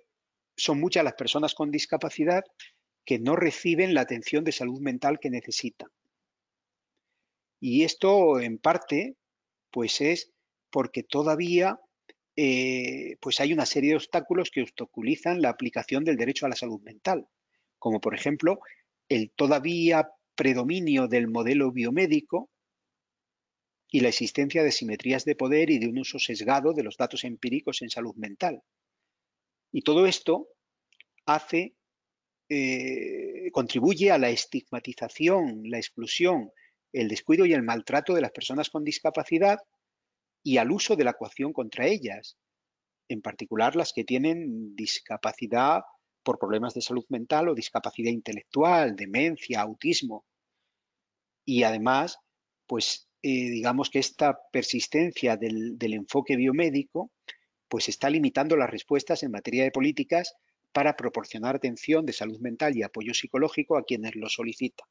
son muchas las personas con discapacidad que no reciben la atención de salud mental que necesitan y esto en parte pues es porque todavía eh, pues hay una serie de obstáculos que obstaculizan la aplicación del derecho a la salud mental, como por ejemplo el todavía predominio del modelo biomédico y la existencia de simetrías de poder y de un uso sesgado de los datos empíricos en salud mental. Y todo esto hace, eh, contribuye a la estigmatización, la exclusión el descuido y el maltrato de las personas con discapacidad y al uso de la coacción contra ellas, en particular las que tienen discapacidad por problemas de salud mental o discapacidad intelectual, demencia, autismo. Y además, pues eh, digamos que esta persistencia del, del enfoque biomédico pues está limitando las respuestas en materia de políticas para proporcionar atención de salud mental y apoyo psicológico a quienes lo solicitan.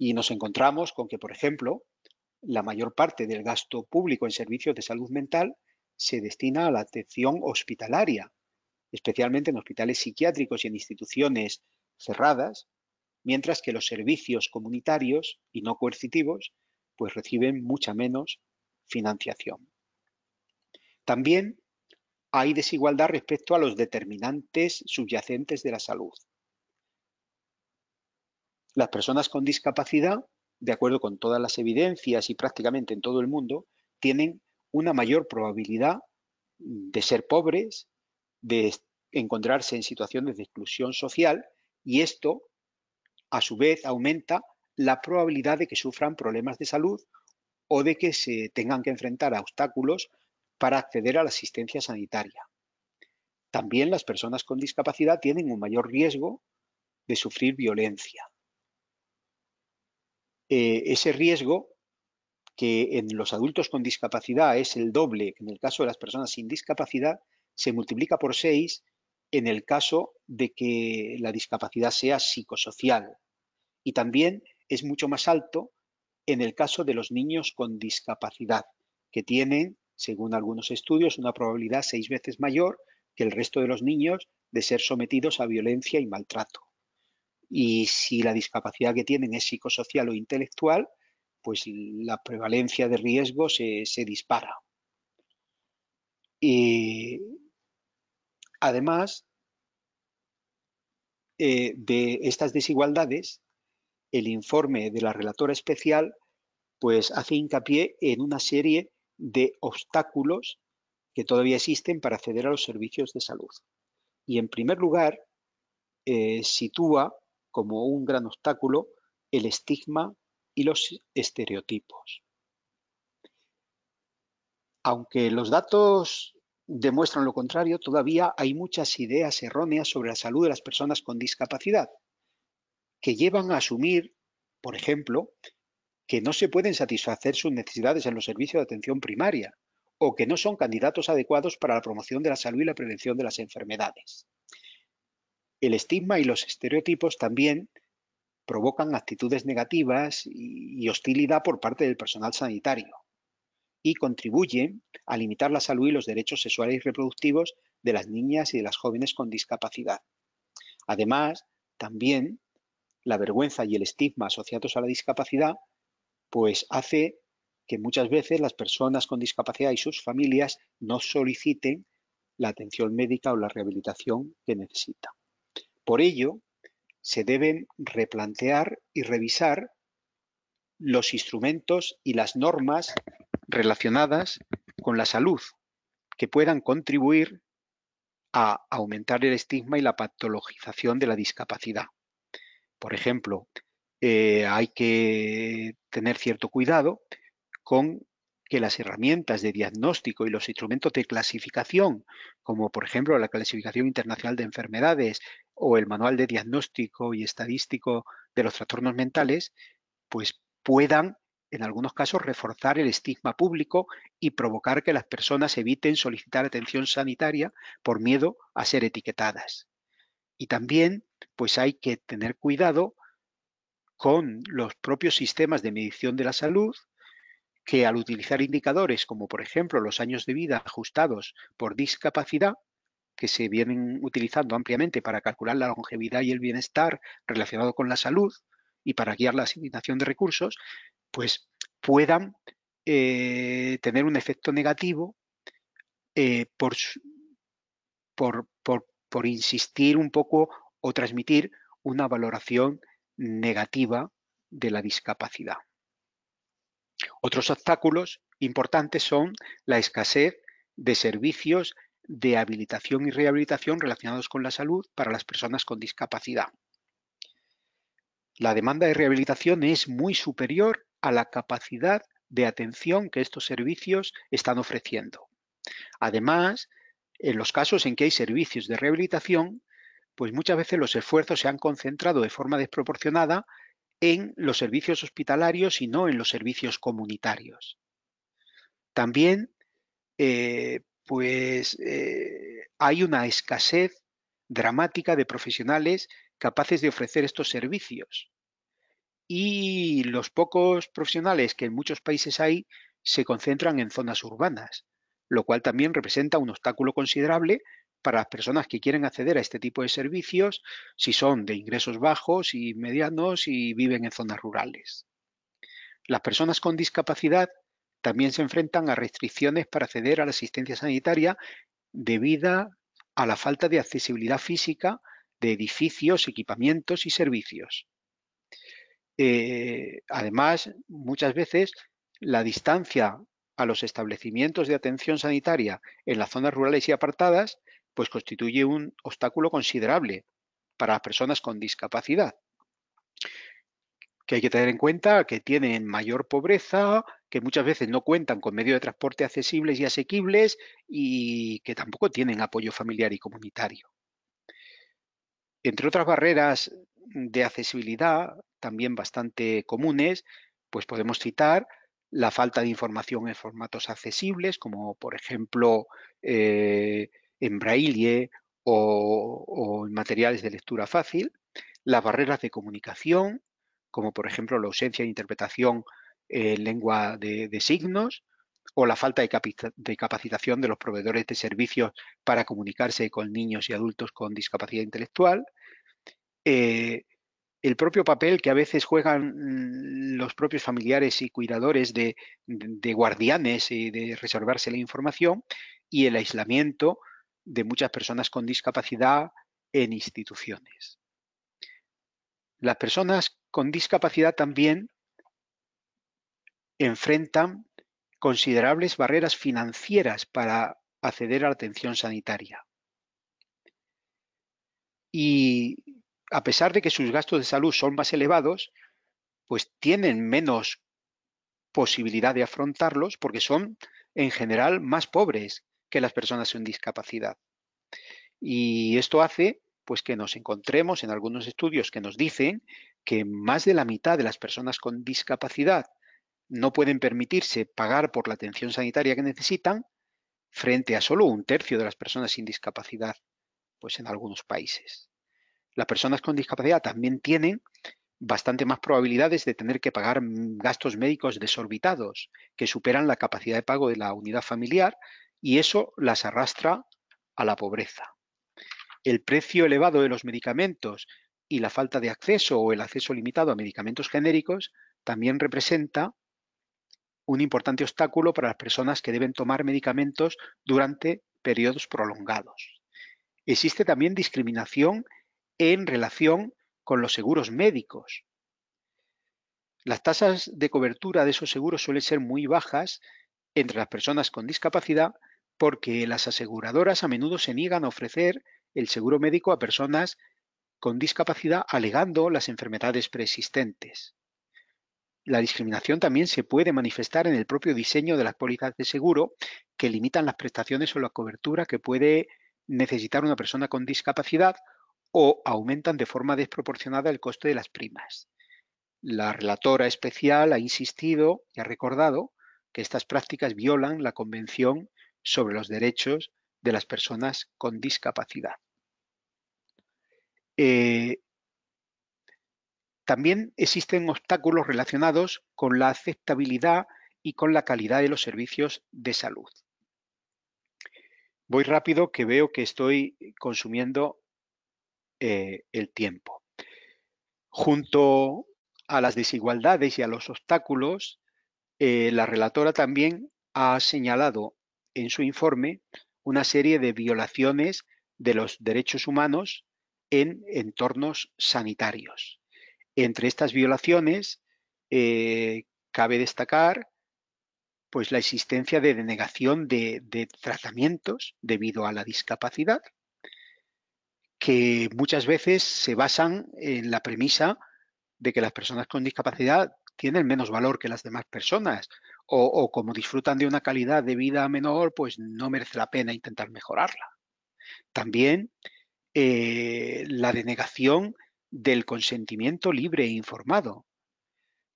Y nos encontramos con que, por ejemplo, la mayor parte del gasto público en servicios de salud mental se destina a la atención hospitalaria, especialmente en hospitales psiquiátricos y en instituciones cerradas, mientras que los servicios comunitarios y no coercitivos pues reciben mucha menos financiación. También hay desigualdad respecto a los determinantes subyacentes de la salud las personas con discapacidad, de acuerdo con todas las evidencias y prácticamente en todo el mundo, tienen una mayor probabilidad de ser pobres, de encontrarse en situaciones de exclusión social y esto, a su vez, aumenta la probabilidad de que sufran problemas de salud o de que se tengan que enfrentar a obstáculos para acceder a la asistencia sanitaria. También las personas con discapacidad tienen un mayor riesgo de sufrir violencia. Eh, ese riesgo que en los adultos con discapacidad es el doble que en el caso de las personas sin discapacidad, se multiplica por seis en el caso de que la discapacidad sea psicosocial. Y también es mucho más alto en el caso de los niños con discapacidad, que tienen, según algunos estudios, una probabilidad seis veces mayor que el resto de los niños de ser sometidos a violencia y maltrato. Y si la discapacidad que tienen es psicosocial o intelectual, pues la prevalencia de riesgo se, dispara. Y eh, además eh, de estas desigualdades, el informe de la relatora especial pues hace hincapié en una serie de obstáculos que todavía existen para acceder a los servicios de salud. Y en primer lugar, eh, sitúa como un gran obstáculo el estigma y los estereotipos. Aunque los datos demuestran lo contrario, todavía hay muchas ideas erróneas sobre la salud de las personas con discapacidad, que llevan a asumir, por ejemplo, que no se pueden satisfacer sus necesidades en los servicios de atención primaria o que no son candidatos adecuados para la promoción de la salud y la prevención de las enfermedades el estigma y los estereotipos también provocan actitudes negativas y hostilidad por parte del personal sanitario y contribuyen a limitar la salud y los derechos sexuales y reproductivos de las niñas y de las jóvenes con discapacidad. Además, también la vergüenza y el estigma asociados a la discapacidad pues hace que muchas veces las personas con discapacidad y sus familias no soliciten la atención médica o la rehabilitación que necesitan. Por ello, se deben replantear y revisar los instrumentos y las normas relacionadas con la salud que puedan contribuir a aumentar el estigma y la patologización de la discapacidad. Por ejemplo, eh, hay que tener cierto cuidado con que las herramientas de diagnóstico y los instrumentos de clasificación, como por ejemplo la clasificación internacional de enfermedades, o el manual de diagnóstico y estadístico de los trastornos mentales, pues puedan en algunos casos reforzar el estigma público y provocar que las personas eviten solicitar atención sanitaria por miedo a ser etiquetadas. Y también pues hay que tener cuidado con los propios sistemas de medición de la salud que al utilizar indicadores como por ejemplo los años de vida ajustados por discapacidad que se vienen utilizando ampliamente para calcular la longevidad y el bienestar relacionado con la salud y para guiar la asignación de recursos, pues puedan eh, tener un efecto negativo eh, por, por, por insistir un poco o transmitir una valoración negativa de la discapacidad. Otros obstáculos importantes son la escasez de servicios de habilitación y rehabilitación relacionados con la salud para las personas con discapacidad. La demanda de rehabilitación es muy superior a la capacidad de atención que estos servicios están ofreciendo. Además, en los casos en que hay servicios de rehabilitación, pues muchas veces los esfuerzos se han concentrado de forma desproporcionada en los servicios hospitalarios y no en los servicios comunitarios. También eh, pues eh, hay una escasez dramática de profesionales capaces de ofrecer estos servicios. Y los pocos profesionales que en muchos países hay se concentran en zonas urbanas, lo cual también representa un obstáculo considerable para las personas que quieren acceder a este tipo de servicios si son de ingresos bajos y medianos y viven en zonas rurales. Las personas con discapacidad también se enfrentan a restricciones para acceder a la asistencia sanitaria debido a la falta de accesibilidad física de edificios, equipamientos y servicios. Eh, además, muchas veces la distancia a los establecimientos de atención sanitaria en las zonas rurales y apartadas pues constituye un obstáculo considerable para las personas con discapacidad, que hay que tener en cuenta que tienen mayor pobreza, que muchas veces no cuentan con medios de transporte accesibles y asequibles y que tampoco tienen apoyo familiar y comunitario. Entre otras barreras de accesibilidad, también bastante comunes, pues podemos citar la falta de información en formatos accesibles, como por ejemplo eh, en braille o, o en materiales de lectura fácil, las barreras de comunicación, como por ejemplo la ausencia de interpretación en eh, lengua de, signos o la falta de, capacitación de los proveedores de servicios para comunicarse con niños y adultos con discapacidad intelectual. Eh, el propio papel que a veces juegan mm, los propios familiares y cuidadores de, de guardianes y de reservarse la información y el aislamiento de muchas personas con discapacidad en instituciones. Las personas con discapacidad también enfrentan considerables barreras financieras para acceder a la atención sanitaria. Y a pesar de que sus gastos de salud son más elevados, pues tienen menos posibilidad de afrontarlos porque son en general más pobres que las personas con discapacidad. Y esto hace pues que nos encontremos en algunos estudios que nos dicen que más de la mitad de las personas con discapacidad no pueden permitirse pagar por la atención sanitaria que necesitan frente a solo un tercio de las personas sin discapacidad, pues en algunos países. Las personas con discapacidad también tienen bastante más probabilidades de tener que pagar gastos médicos desorbitados que superan la capacidad de pago de la unidad familiar y eso las arrastra a la pobreza. El precio elevado de los medicamentos y la falta de acceso o el acceso limitado a medicamentos genéricos también representa un importante obstáculo para las personas que deben tomar medicamentos durante periodos prolongados. Existe también discriminación en relación con los seguros médicos. Las tasas de cobertura de esos seguros suelen ser muy bajas entre las personas con discapacidad porque las aseguradoras a menudo se niegan a ofrecer el seguro médico a personas con discapacidad alegando las enfermedades preexistentes. La discriminación también se puede manifestar en el propio diseño de las pólizas de seguro que limitan las prestaciones o la cobertura que puede necesitar una persona con discapacidad o aumentan de forma desproporcionada el coste de las primas. La relatora especial ha insistido y ha recordado que estas prácticas violan la Convención sobre los Derechos de las Personas con Discapacidad. Eh, también existen obstáculos relacionados con la aceptabilidad y con la calidad de los servicios de salud. Voy rápido que veo que estoy consumiendo eh, el tiempo. Junto a las desigualdades y a los obstáculos, eh, la relatora también ha señalado en su informe una serie de violaciones de los derechos humanos en entornos sanitarios. Entre estas violaciones eh, cabe destacar pues, la existencia de denegación de, tratamientos debido a la discapacidad, que muchas veces se basan en la premisa de que las personas con discapacidad tienen menos valor que las demás personas o, como disfrutan de una calidad de vida menor, pues no merece la pena intentar mejorarla. También eh, la denegación del consentimiento libre e informado,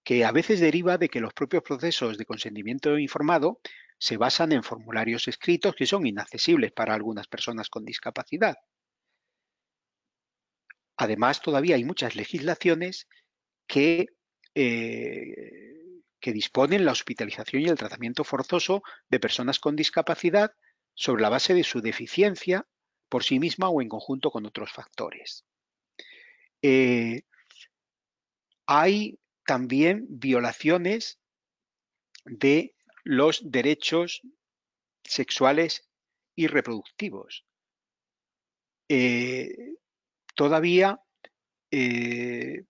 que a veces deriva de que los propios procesos de consentimiento informado se basan en formularios escritos que son inaccesibles para algunas personas con discapacidad. Además, todavía hay muchas legislaciones que, eh, disponen la hospitalización y el tratamiento forzoso de personas con discapacidad sobre la base de su deficiencia por sí misma o en conjunto con otros factores. Eh, hay también violaciones de los derechos sexuales y reproductivos. Eh, todavía eh,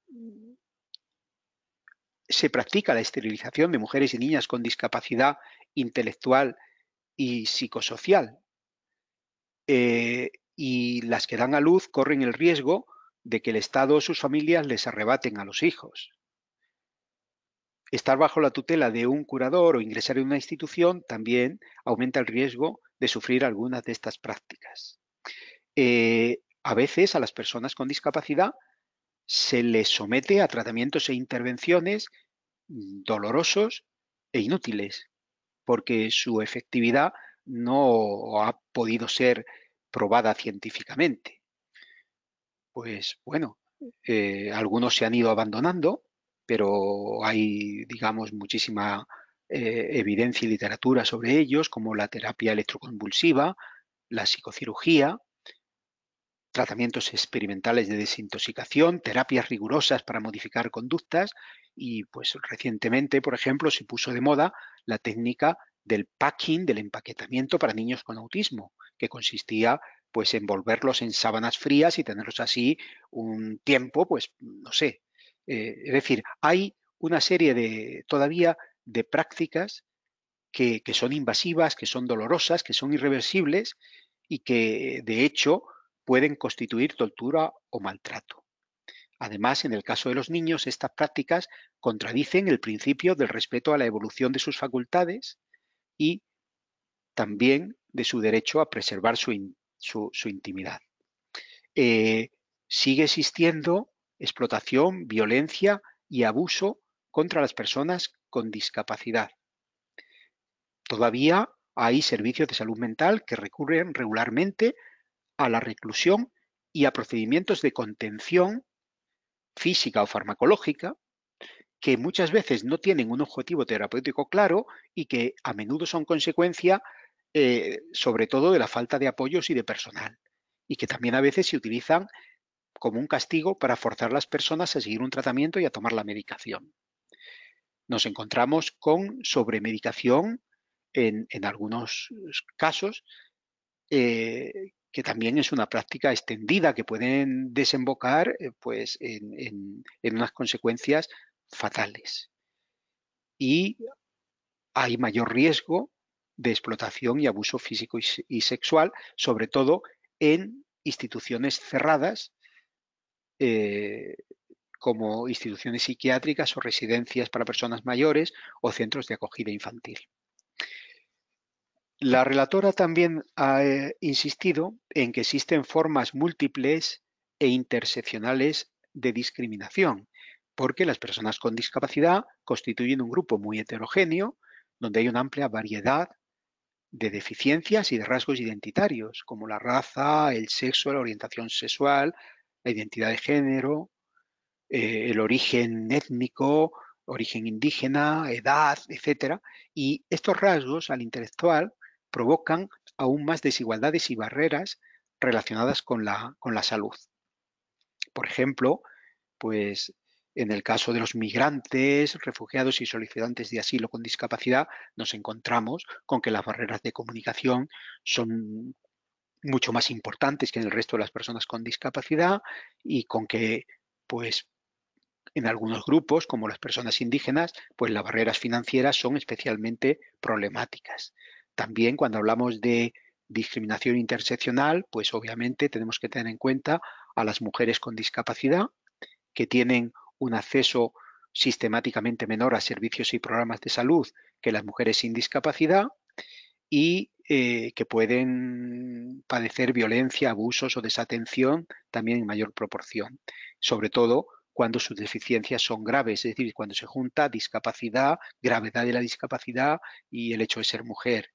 se practica la esterilización de mujeres y niñas con discapacidad intelectual y psicosocial. y las que dan a luz corren el riesgo de que el Estado o sus familias les arrebaten a los hijos. Estar bajo la tutela de un curador o ingresar en una institución también aumenta el riesgo de sufrir algunas de estas prácticas. Eh, a veces a las personas con discapacidad se les somete a tratamientos e intervenciones dolorosos e inútiles, porque su efectividad no ha podido ser probada científicamente pues bueno, eh, algunos se han ido abandonando, pero hay, digamos, muchísima eh, evidencia y literatura sobre ellos, como la terapia electroconvulsiva, la psicocirugía, tratamientos experimentales de desintoxicación, terapias rigurosas para modificar conductas y pues recientemente, por ejemplo, se puso de moda la técnica del packing, del empaquetamiento para niños con autismo, que consistía pues envolverlos en sábanas frías y tenerlos así un tiempo, pues no sé. Eh, es decir, hay una serie de todavía de prácticas que, son invasivas, que son dolorosas, que son irreversibles y que de hecho pueden constituir tortura o maltrato. Además, en el caso de los niños, estas prácticas contradicen el principio del respeto a la evolución de sus facultades y también de su derecho a preservar su, su, intimidad. Eh, sigue existiendo explotación, violencia y abuso contra las personas con discapacidad. Todavía hay servicios de salud mental que recurren regularmente a la reclusión y a procedimientos de contención física o farmacológica que muchas veces no tienen un objetivo terapéutico claro y que a menudo son consecuencia eh, sobre todo de la falta de apoyos y de personal, y que también a veces se utilizan como un castigo para forzar a las personas a seguir un tratamiento y a tomar la medicación. Nos encontramos con sobremedicación en, en algunos casos, eh, que también es una práctica extendida que pueden desembocar eh, pues, en, unas consecuencias fatales. Y hay mayor riesgo de explotación y abuso físico y, sexual, sobre todo en instituciones cerradas eh, como instituciones psiquiátricas o residencias para personas mayores o centros de acogida infantil. La relatora también ha eh, insistido en que existen formas múltiples e interseccionales de discriminación, porque las personas con discapacidad constituyen un grupo muy heterogéneo donde hay una amplia variedad de deficiencias y de rasgos identitarios, como la raza, el sexo, la orientación sexual, la identidad de género, eh, el origen étnico, origen indígena, edad, etc. Y estos rasgos al intelectual provocan aún más desigualdades y barreras relacionadas con la, con la salud. Por ejemplo, pues en el caso de los migrantes, refugiados y solicitantes de asilo con discapacidad, nos encontramos con que las barreras de comunicación son mucho más importantes que en el resto de las personas con discapacidad y con que, pues, en algunos grupos, como las personas indígenas, pues las barreras financieras son especialmente problemáticas. También cuando hablamos de discriminación interseccional, pues obviamente tenemos que tener en cuenta a las mujeres con discapacidad, que tienen un acceso sistemáticamente menor a servicios y programas de salud que las mujeres sin discapacidad y eh, que pueden padecer violencia, abusos o desatención también en mayor proporción, sobre todo cuando sus deficiencias son graves, es decir, cuando se junta discapacidad, gravedad de la discapacidad y el hecho de ser mujer.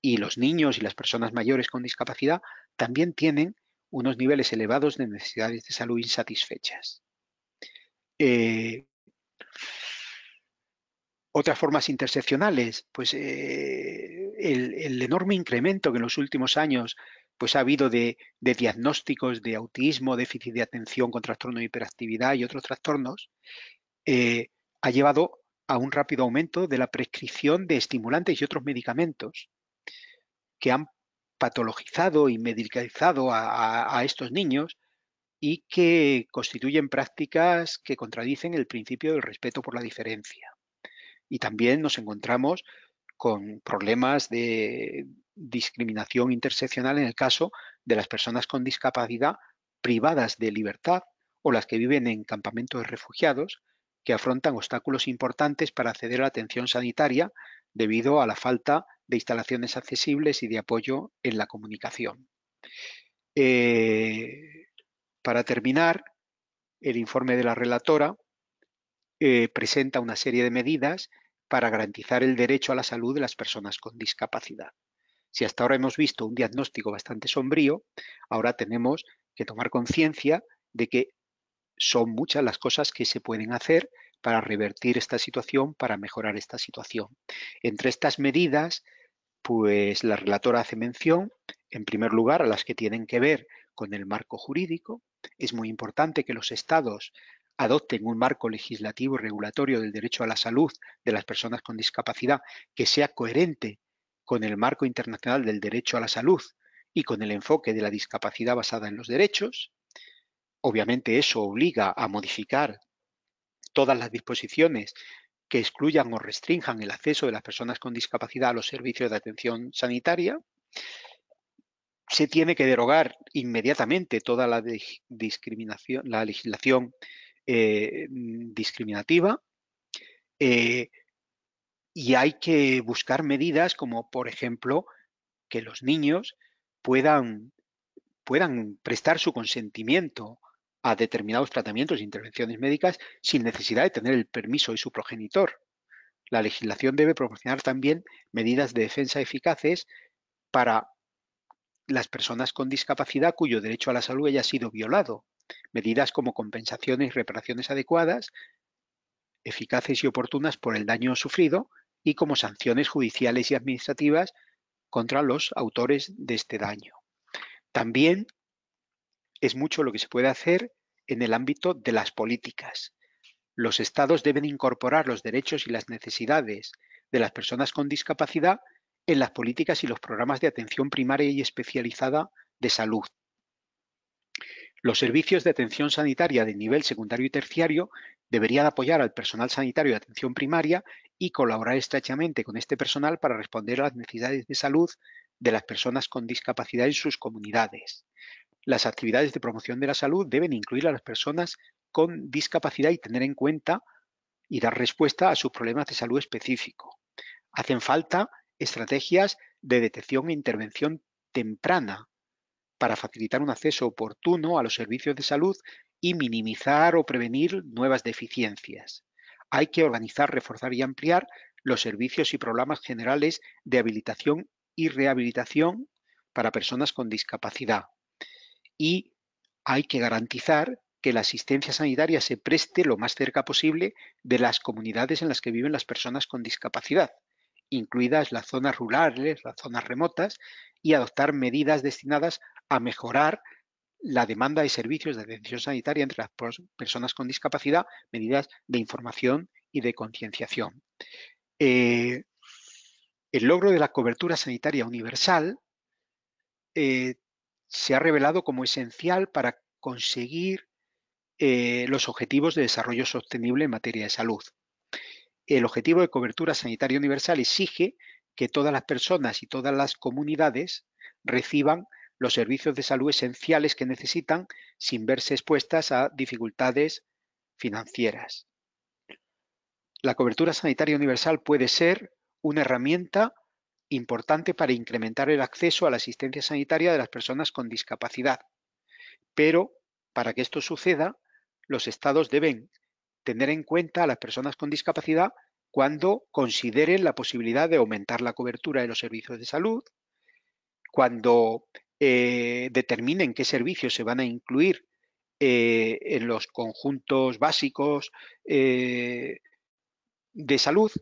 Y los niños y las personas mayores con discapacidad también tienen unos niveles elevados de necesidades de salud insatisfechas. Eh, otras formas interseccionales, pues eh, el, enorme incremento que en los últimos años pues, ha habido de, diagnósticos de autismo, déficit de atención con trastorno de hiperactividad y otros trastornos, eh, ha llevado a un rápido aumento de la prescripción de estimulantes y otros medicamentos que han patologizado y medicalizado a estos niños y que constituyen prácticas que contradicen el principio del respeto por la diferencia. Y también nos encontramos con problemas de discriminación interseccional en el caso de las personas con discapacidad privadas de libertad o las que viven en campamentos de refugiados que afrontan obstáculos importantes para acceder a la atención sanitaria debido a la falta de instalaciones accesibles y de apoyo en la comunicación. Eh, para terminar, el informe de la relatora eh, presenta una serie de medidas para garantizar el derecho a la salud de las personas con discapacidad. Si hasta ahora hemos visto un diagnóstico bastante sombrío, ahora tenemos que tomar conciencia de que son muchas las cosas que se pueden hacer para revertir esta situación, para mejorar esta situación. Entre estas medidas, pues la relatora hace mención, en primer lugar, a las que tienen que ver con el marco jurídico, es muy importante que los estados adopten un marco legislativo y regulatorio del derecho a la salud de las personas con discapacidad que sea coherente con el marco internacional del derecho a la salud y con el enfoque de la discapacidad basada en los derechos. Obviamente eso obliga a modificar todas las disposiciones que excluyan o restrinjan el acceso de las personas con discapacidad a los servicios de atención sanitaria se tiene que derogar inmediatamente toda la discriminación, la legislación eh, discriminativa eh, y hay que buscar medidas como, por ejemplo, que los niños puedan, puedan prestar su consentimiento a determinados tratamientos e intervenciones médicas sin necesidad de tener el permiso de su progenitor. La legislación debe proporcionar también medidas de defensa eficaces para las personas con discapacidad cuyo derecho a la salud haya sido violado. Medidas como compensaciones y reparaciones adecuadas, eficaces y oportunas por el daño sufrido y como sanciones judiciales y administrativas contra los autores de este daño. También es mucho lo que se puede hacer en el ámbito de las políticas. Los estados deben incorporar los derechos y las necesidades de las personas con discapacidad en las políticas y los programas de atención primaria y especializada de salud. Los servicios de atención sanitaria de nivel secundario y terciario deberían apoyar al personal sanitario de atención primaria y colaborar estrechamente con este personal para responder a las necesidades de salud de las personas con discapacidad en sus comunidades. Las actividades de promoción de la salud deben incluir a las personas con discapacidad y tener en cuenta y dar respuesta a sus problemas de salud específico. Hacen falta estrategias de detección e intervención temprana para facilitar un acceso oportuno a los servicios de salud y minimizar o prevenir nuevas deficiencias. Hay que organizar, reforzar y ampliar los servicios y programas generales de habilitación y rehabilitación para personas con discapacidad. Y hay que garantizar que la asistencia sanitaria se preste lo más cerca posible de las comunidades en las que viven las personas con discapacidad incluidas las zonas rurales, las zonas remotas, y adoptar medidas destinadas a mejorar la demanda de servicios de atención sanitaria entre las personas con discapacidad, medidas de información y de concienciación. Eh, el logro de la cobertura sanitaria universal eh, se ha revelado como esencial para conseguir eh, los objetivos de desarrollo sostenible en materia de salud el objetivo de cobertura sanitaria universal exige que todas las personas y todas las comunidades reciban los servicios de salud esenciales que necesitan sin verse expuestas a dificultades financieras. La cobertura sanitaria universal puede ser una herramienta importante para incrementar el acceso a la asistencia sanitaria de las personas con discapacidad, pero para que esto suceda, los estados deben tener en cuenta a las personas con discapacidad cuando consideren la posibilidad de aumentar la cobertura de los servicios de salud, cuando eh, determinen qué servicios se van a incluir eh, en los conjuntos básicos eh, de salud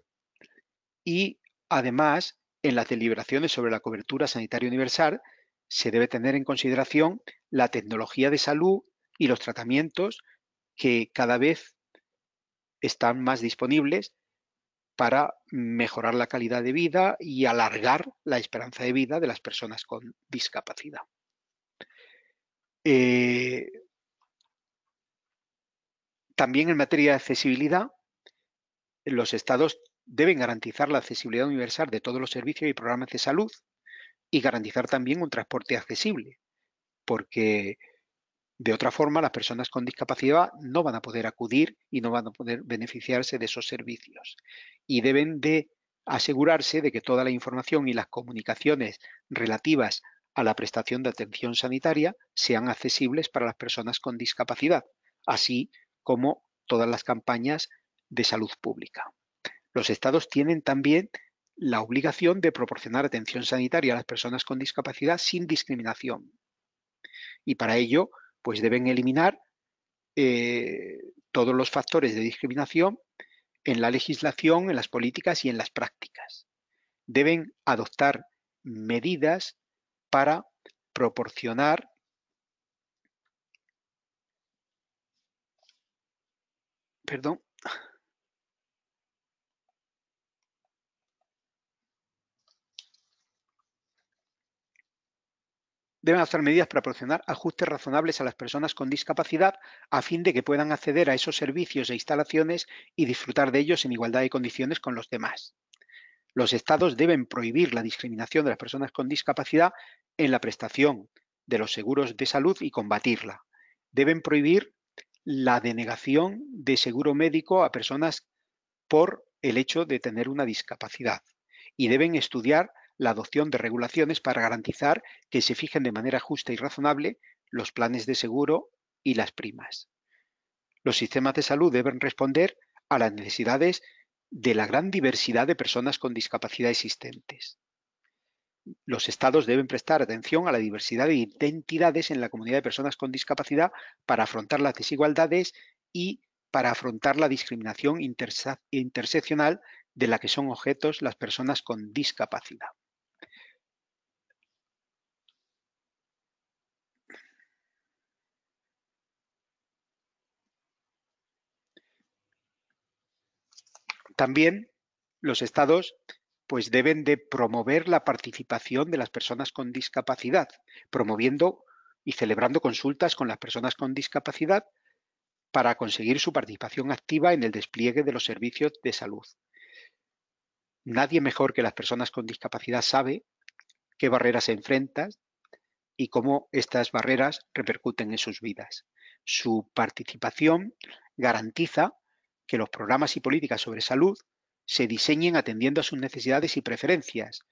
y además en las deliberaciones sobre la cobertura sanitaria universal se debe tener en consideración la tecnología de salud y los tratamientos que cada vez están más disponibles para mejorar la calidad de vida y alargar la esperanza de vida de las personas con discapacidad. Eh, también en materia de accesibilidad, los estados deben garantizar la accesibilidad universal de todos los servicios y programas de salud y garantizar también un transporte accesible, porque de otra forma, las personas con discapacidad no van a poder acudir y no van a poder beneficiarse de esos servicios. Y deben de asegurarse de que toda la información y las comunicaciones relativas a la prestación de atención sanitaria sean accesibles para las personas con discapacidad, así como todas las campañas de salud pública. Los estados tienen también la obligación de proporcionar atención sanitaria a las personas con discapacidad sin discriminación. Y para ello pues deben eliminar eh, todos los factores de discriminación en la legislación, en las políticas y en las prácticas. Deben adoptar medidas para proporcionar perdón, deben hacer medidas para proporcionar ajustes razonables a las personas con discapacidad a fin de que puedan acceder a esos servicios e instalaciones y disfrutar de ellos en igualdad de condiciones con los demás. Los estados deben prohibir la discriminación de las personas con discapacidad en la prestación de los seguros de salud y combatirla. Deben prohibir la denegación de seguro médico a personas por el hecho de tener una discapacidad y deben estudiar la adopción de regulaciones para garantizar que se fijen de manera justa y razonable los planes de seguro y las primas. Los sistemas de salud deben responder a las necesidades de la gran diversidad de personas con discapacidad existentes. Los estados deben prestar atención a la diversidad de identidades en la comunidad de personas con discapacidad para afrontar las desigualdades y para afrontar la discriminación interseccional de la que son objetos las personas con discapacidad. También los estados pues deben de promover la participación de las personas con discapacidad, promoviendo y celebrando consultas con las personas con discapacidad para conseguir su participación activa en el despliegue de los servicios de salud. Nadie mejor que las personas con discapacidad sabe qué barreras se enfrentan y cómo estas barreras repercuten en sus vidas. Su participación garantiza que los programas y políticas sobre salud se diseñen atendiendo a sus necesidades y preferencias,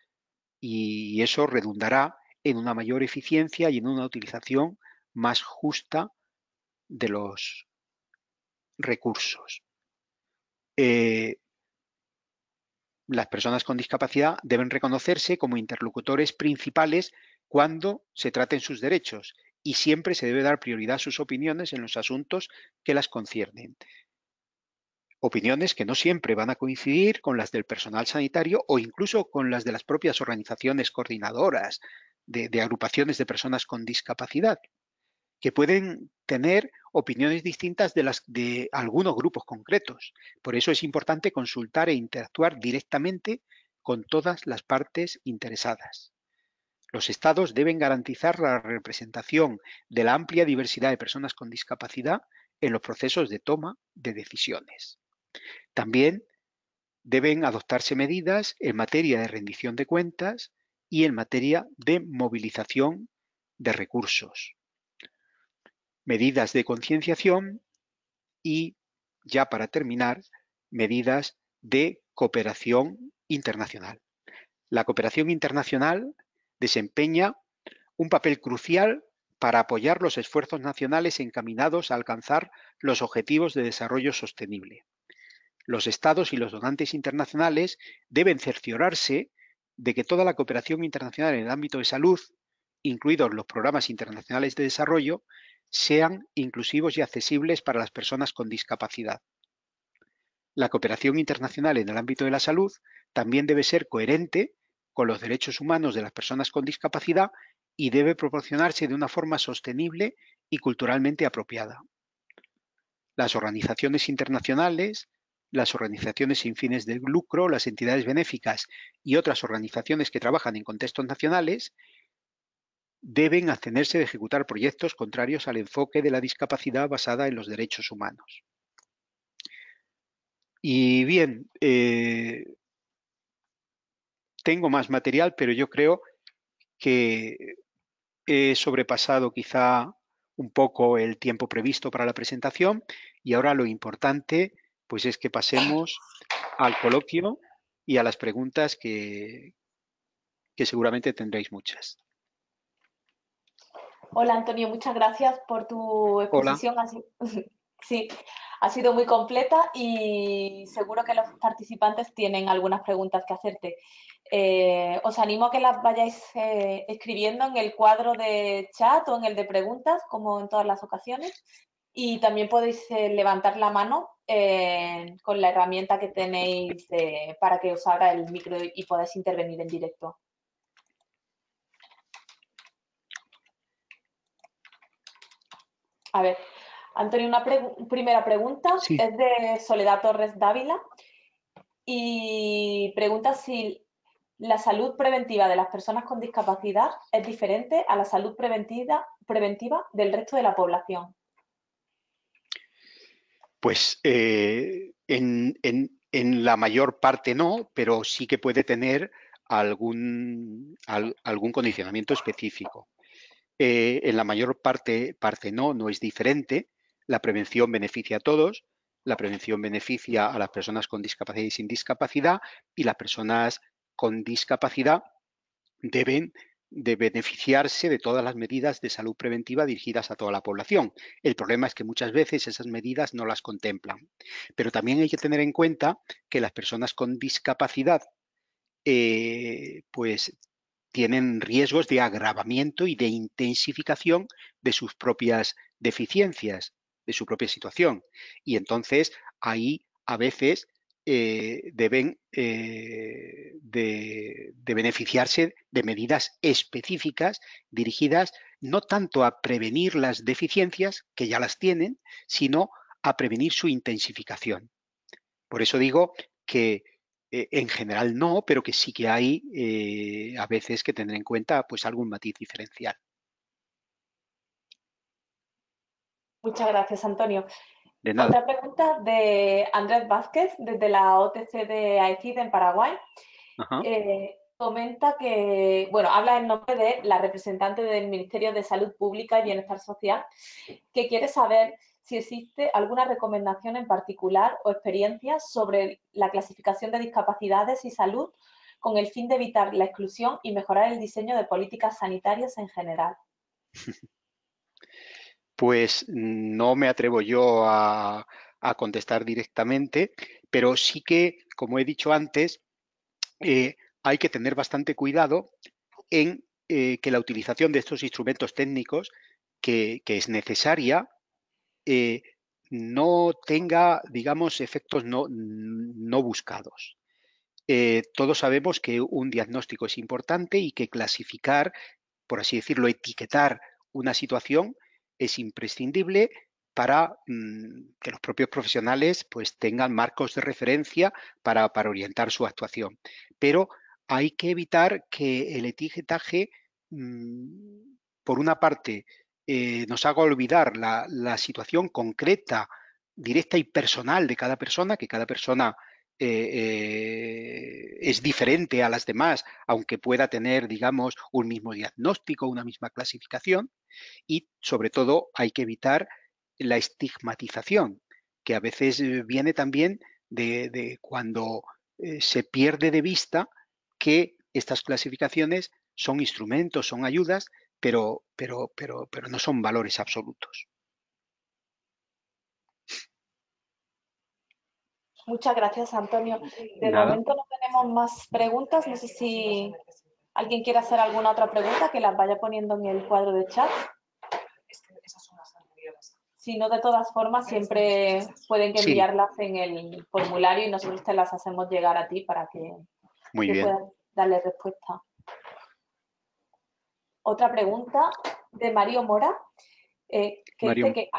y eso redundará en una mayor eficiencia y en una utilización más justa de los recursos. Eh, las personas con discapacidad deben reconocerse como interlocutores principales cuando se traten sus derechos y siempre se debe dar prioridad a sus opiniones en los asuntos que las conciernen opiniones que no siempre van a coincidir con las del personal sanitario o incluso con las de las propias organizaciones coordinadoras de, de, agrupaciones de personas con discapacidad, que pueden tener opiniones distintas de las de algunos grupos concretos. Por eso es importante consultar e interactuar directamente con todas las partes interesadas. Los estados deben garantizar la representación de la amplia diversidad de personas con discapacidad en los procesos de toma de decisiones. También deben adoptarse medidas en materia de rendición de cuentas y en materia de movilización de recursos. Medidas de concienciación y, ya para terminar, medidas de cooperación internacional. La cooperación internacional desempeña un papel crucial para apoyar los esfuerzos nacionales encaminados a alcanzar los objetivos de desarrollo sostenible los estados y los donantes internacionales deben cerciorarse de que toda la cooperación internacional en el ámbito de salud, incluidos los programas internacionales de desarrollo, sean inclusivos y accesibles para las personas con discapacidad. La cooperación internacional en el ámbito de la salud también debe ser coherente con los derechos humanos de las personas con discapacidad y debe proporcionarse de una forma sostenible y culturalmente apropiada. Las organizaciones internacionales las organizaciones sin fines de lucro, las entidades benéficas y otras organizaciones que trabajan en contextos nacionales deben abstenerse de ejecutar proyectos contrarios al enfoque de la discapacidad basada en los derechos humanos. Y bien, eh, tengo más material, pero yo creo que he sobrepasado quizá un poco el tiempo previsto para la presentación y ahora lo importante pues es que pasemos al coloquio y a las preguntas que, que seguramente tendréis muchas. Hola Antonio, muchas gracias por tu exposición. *laughs* Sí, ha sido muy completa y seguro que los participantes tienen algunas preguntas que hacerte. Eh, os animo a que las vayáis eh, escribiendo en el cuadro de chat o en el de preguntas, como en todas las ocasiones y también podéis eh, levantar la mano eh, con la herramienta que tenéis eh, para que os abra el micro y podáis intervenir en directo. A ver, Antonio, una primera pregunta es de Soledad Torres Dávila y pregunta si la salud preventiva de las personas con discapacidad es diferente a la salud preventiva del resto de la población. Pues eh, en, la mayor parte no, pero sí que puede tener algún, algún condicionamiento específico. Eh, en la mayor parte, parte no, no es diferente. La prevención beneficia a todos, la prevención beneficia a las personas con discapacidad y sin discapacidad y las personas con discapacidad deben de beneficiarse de todas las medidas de salud preventiva dirigidas a toda la población. El problema es que muchas veces esas medidas no las contemplan. Pero también hay que tener en cuenta que las personas con discapacidad eh, pues tienen riesgos de agravamiento y de intensificación de sus propias deficiencias, de su propia situación. Y entonces ahí a veces eh, deben eh, de, beneficiarse de medidas específicas dirigidas no tanto a prevenir las deficiencias, que ya las tienen, sino a prevenir su intensificación. Por eso digo que eh, en general no, pero que sí que hay a veces que tener en cuenta pues, algún matiz diferencial. Muchas gracias, Antonio. Otra pregunta de Andrés Vázquez, desde la OTC de AECID en Paraguay. Eh, comenta que, bueno, habla en nombre de la representante del Ministerio de Salud Pública y Bienestar Social, que quiere saber si existe alguna recomendación en particular o experiencia sobre la clasificación de discapacidades y salud con el fin de evitar la exclusión y mejorar el diseño de políticas sanitarias en general. *laughs* pues no me atrevo yo a, contestar directamente, pero sí que, como he dicho antes, eh, hay que tener bastante cuidado en eh, que la utilización de estos instrumentos técnicos, que, es necesaria, eh, no tenga, digamos, efectos no, buscados. todos sabemos que un diagnóstico es importante y que clasificar, por así decirlo, etiquetar una situación es imprescindible para mm, que los propios profesionales pues, tengan marcos de referencia para, orientar su actuación. Pero hay que evitar que el etiquetaje, mm, por una parte, eh, nos haga olvidar la situación concreta, directa y personal de cada persona, que cada persona eh, eh, es diferente a las demás, aunque pueda tener, digamos, un mismo diagnóstico, una misma clasificación, y sobre todo hay que evitar la estigmatización, que a veces eh, viene también de, cuando se pierde de vista que estas clasificaciones son instrumentos, son ayudas, pero, pero, pero, pero no son valores absolutos. Muchas gracias, Antonio. De momento no tenemos más preguntas. No sé si alguien quiere hacer alguna otra pregunta, que las vaya poniendo en el cuadro de chat. Si no, de todas formas, siempre pueden enviarlas en el formulario y nosotros te las hacemos llegar a ti para que, puedas darle respuesta. Otra pregunta de Mario Mora, eh, que dice que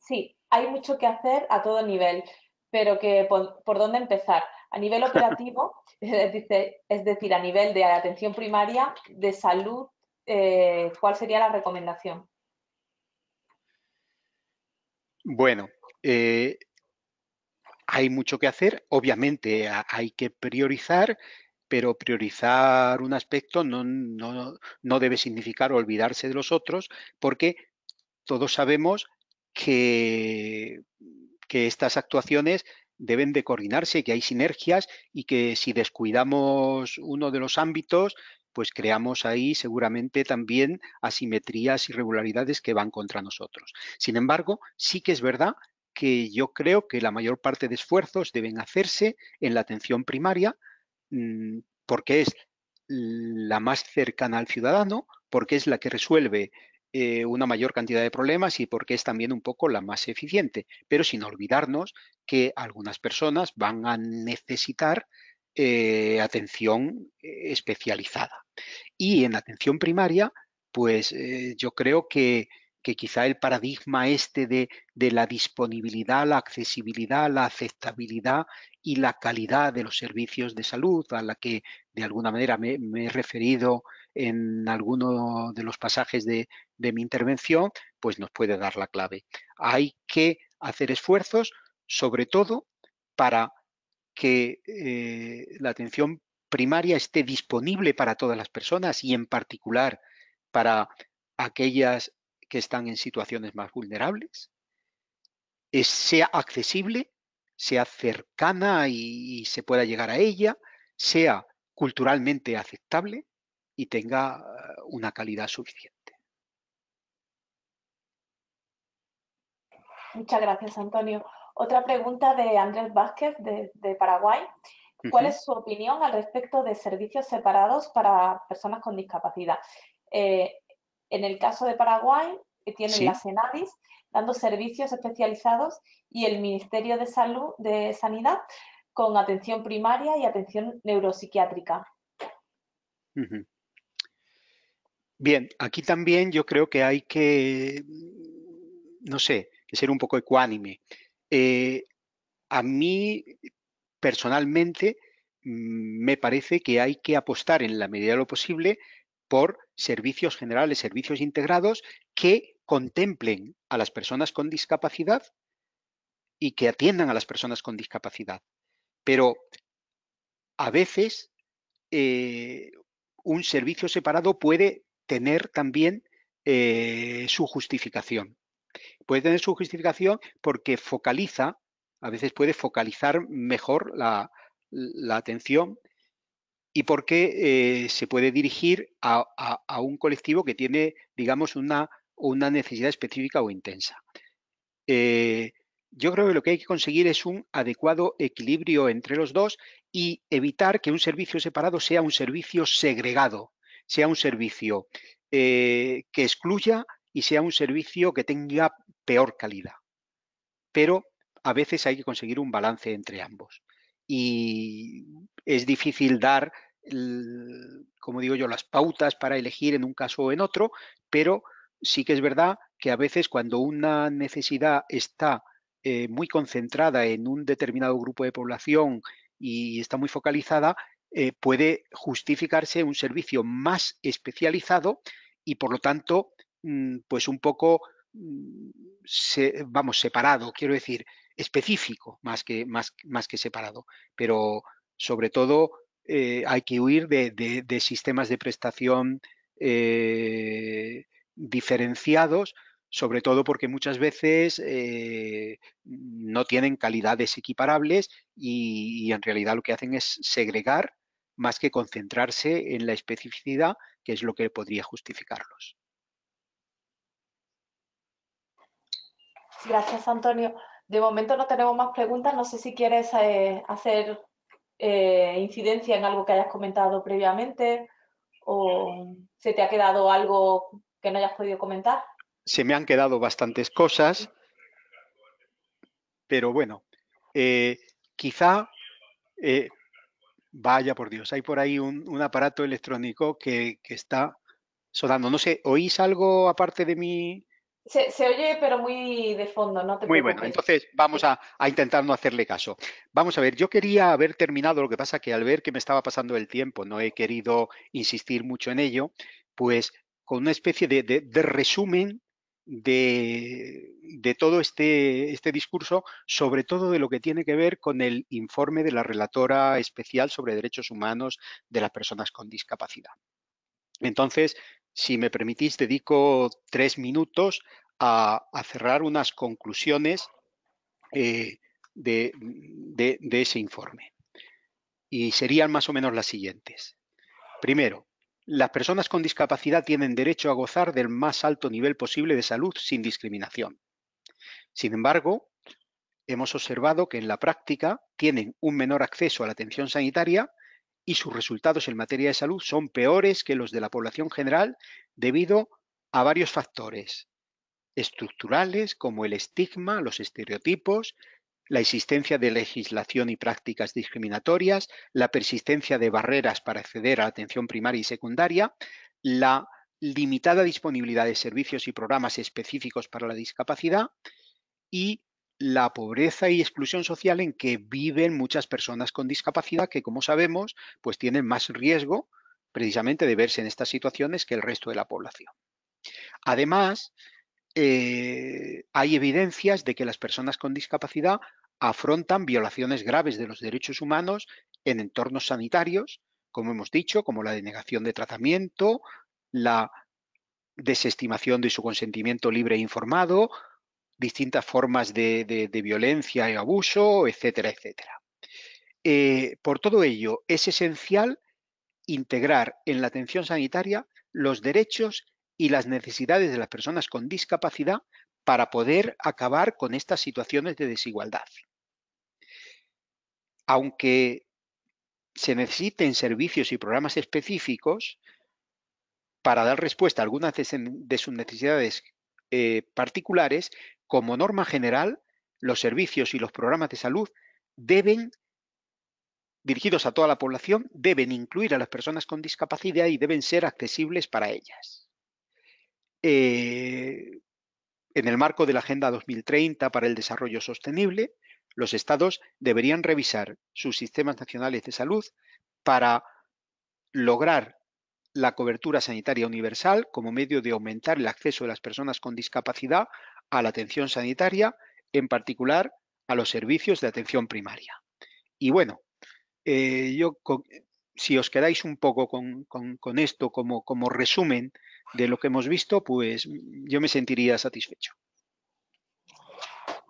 sí, hay mucho que hacer a todo nivel, pero que por, dónde empezar. A nivel *laughs* operativo, es decir, a nivel de atención primaria, de salud, eh, ¿cuál sería la recomendación? Bueno, eh, hay mucho que hacer. Obviamente hay que priorizar, pero priorizar un aspecto no debe significar olvidarse de los otros, porque todos sabemos que que estas actuaciones deben de coordinarse, que hay sinergias y que si descuidamos uno de los ámbitos, pues creamos ahí seguramente también asimetrías, y irregularidades que van contra nosotros. Sin embargo, sí que es verdad que yo creo que la mayor parte de esfuerzos deben hacerse en la atención primaria mm, porque es la más cercana al ciudadano, porque es la que resuelve eh, una mayor cantidad de problemas y porque es también un poco la más eficiente, pero sin olvidarnos que algunas personas van a necesitar eh, atención eh, especializada. Y en atención primaria, pues yo creo que, quizá el paradigma este de, de, la disponibilidad, la accesibilidad, la aceptabilidad y la calidad de los servicios de salud a la que de alguna manera me he referido en alguno de los pasajes de, mi intervención, pues nos puede dar la clave. Hay que hacer esfuerzos, sobre todo, para que eh, la atención primaria esté disponible para todas las personas y en particular para aquellas que están en situaciones más vulnerables, eh, sea accesible, sea cercana y se pueda llegar a ella, sea culturalmente aceptable y tenga eh, una calidad suficiente. Muchas gracias, Antonio. Otra pregunta de Andrés Vázquez, de, Paraguay. ¿Cuál es su opinión al respecto de servicios separados para personas con discapacidad? Eh, en el caso de Paraguay, que tienen la Senadis, dando servicios especializados y el Ministerio de Salud de Sanidad con atención primaria y atención neuropsiquiátrica. Bien, aquí también yo creo que hay que, no sé, ser un poco ecuánime. Eh, a mí, personalmente, mm, me parece que hay que apostar en la medida de lo posible por servicios generales, servicios integrados que contemplen a las personas con discapacidad y que atiendan a las personas con discapacidad. Pero a veces eh, un servicio separado puede tener también eh, su justificación. Puede tener su justificación porque focaliza, a veces puede focalizar mejor la, atención y porque eh, se puede dirigir a, un colectivo que tiene, digamos, una, una necesidad específica o intensa. Eh, yo creo que lo que hay que conseguir es un adecuado equilibrio entre los dos y evitar que un servicio separado sea un servicio segregado, sea un servicio eh, que excluya y sea un servicio que tenga peor calidad. Pero a veces hay que conseguir un balance entre ambos. Y es difícil dar, como digo yo, las pautas para elegir en un caso o en otro, pero sí que es verdad que a veces cuando una necesidad está eh, muy concentrada en un determinado grupo de población y está muy focalizada, eh, puede justificarse un servicio más especializado y por lo tanto, mm, pues un poco, mm, vamos, separado, quiero decir, específico más que, más, que separado. Pero sobre todo eh, hay que huir de, sistemas de prestación eh, diferenciados sobre todo porque muchas veces eh, no tienen calidades equiparables y, en realidad lo que hacen es segregar más que concentrarse en la especificidad, que es lo que podría justificarlos. Gracias, Antonio. De momento no tenemos más preguntas. No sé si quieres eh, hacer eh, incidencia en algo que hayas comentado previamente o se te ha quedado algo que no hayas podido comentar se me han quedado bastantes cosas, pero bueno, eh, quizá eh, vaya por Dios, hay por ahí un, aparato electrónico que, está sonando. No sé, ¿oís algo aparte de mí? Se, oye, pero muy de fondo, no Muy bueno, entonces vamos a, intentar no hacerle caso. Vamos a ver, yo quería haber terminado, lo que pasa que al ver que me estaba pasando el tiempo, no he querido insistir mucho en ello, pues con una especie de resumen de, todo este, este, discurso, sobre todo de lo que tiene que ver con el informe de la relatora especial sobre derechos humanos de las personas con discapacidad. Entonces, si me permitís, dedico tres minutos a, cerrar unas conclusiones eh, de ese informe. Y serían más o menos las siguientes. Primero, las personas con discapacidad tienen derecho a gozar del más alto nivel posible de salud sin discriminación. Sin embargo, hemos observado que en la práctica tienen un menor acceso a la atención sanitaria y sus resultados en materia de salud son peores que los de la población general debido a varios factores estructurales como el estigma, los estereotipos, la existencia de legislación y prácticas discriminatorias, la persistencia de barreras para acceder a atención primaria y secundaria, la limitada disponibilidad de servicios y programas específicos para la discapacidad y la pobreza y exclusión social en que viven muchas personas con discapacidad que, como sabemos, pues tienen más riesgo precisamente de verse en estas situaciones que el resto de la población. Además, eh, hay evidencias de que las personas con discapacidad afrontan violaciones graves de los derechos humanos en entornos sanitarios, como hemos dicho, como la denegación de tratamiento, la desestimación de su consentimiento libre e informado, distintas formas de, violencia y abuso, etcétera, etcétera. Eh, por todo ello, es esencial integrar en la atención sanitaria los derechos y las necesidades de las personas con discapacidad para poder acabar con estas situaciones de desigualdad aunque se necesiten servicios y programas específicos para dar respuesta a algunas de sus necesidades eh, particulares, como norma general, los servicios y los programas de salud deben, dirigidos a toda la población, deben incluir a las personas con discapacidad y deben ser accesibles para ellas. Eh, en el marco de la Agenda 2030 para el Desarrollo Sostenible, los estados deberían revisar sus sistemas nacionales de salud para lograr la cobertura sanitaria universal como medio de aumentar el acceso de las personas con discapacidad a la atención sanitaria, en particular a los servicios de atención primaria. Y bueno, eh, yo si os quedáis un poco con, esto como resumen de lo que hemos visto, pues yo me sentiría satisfecho.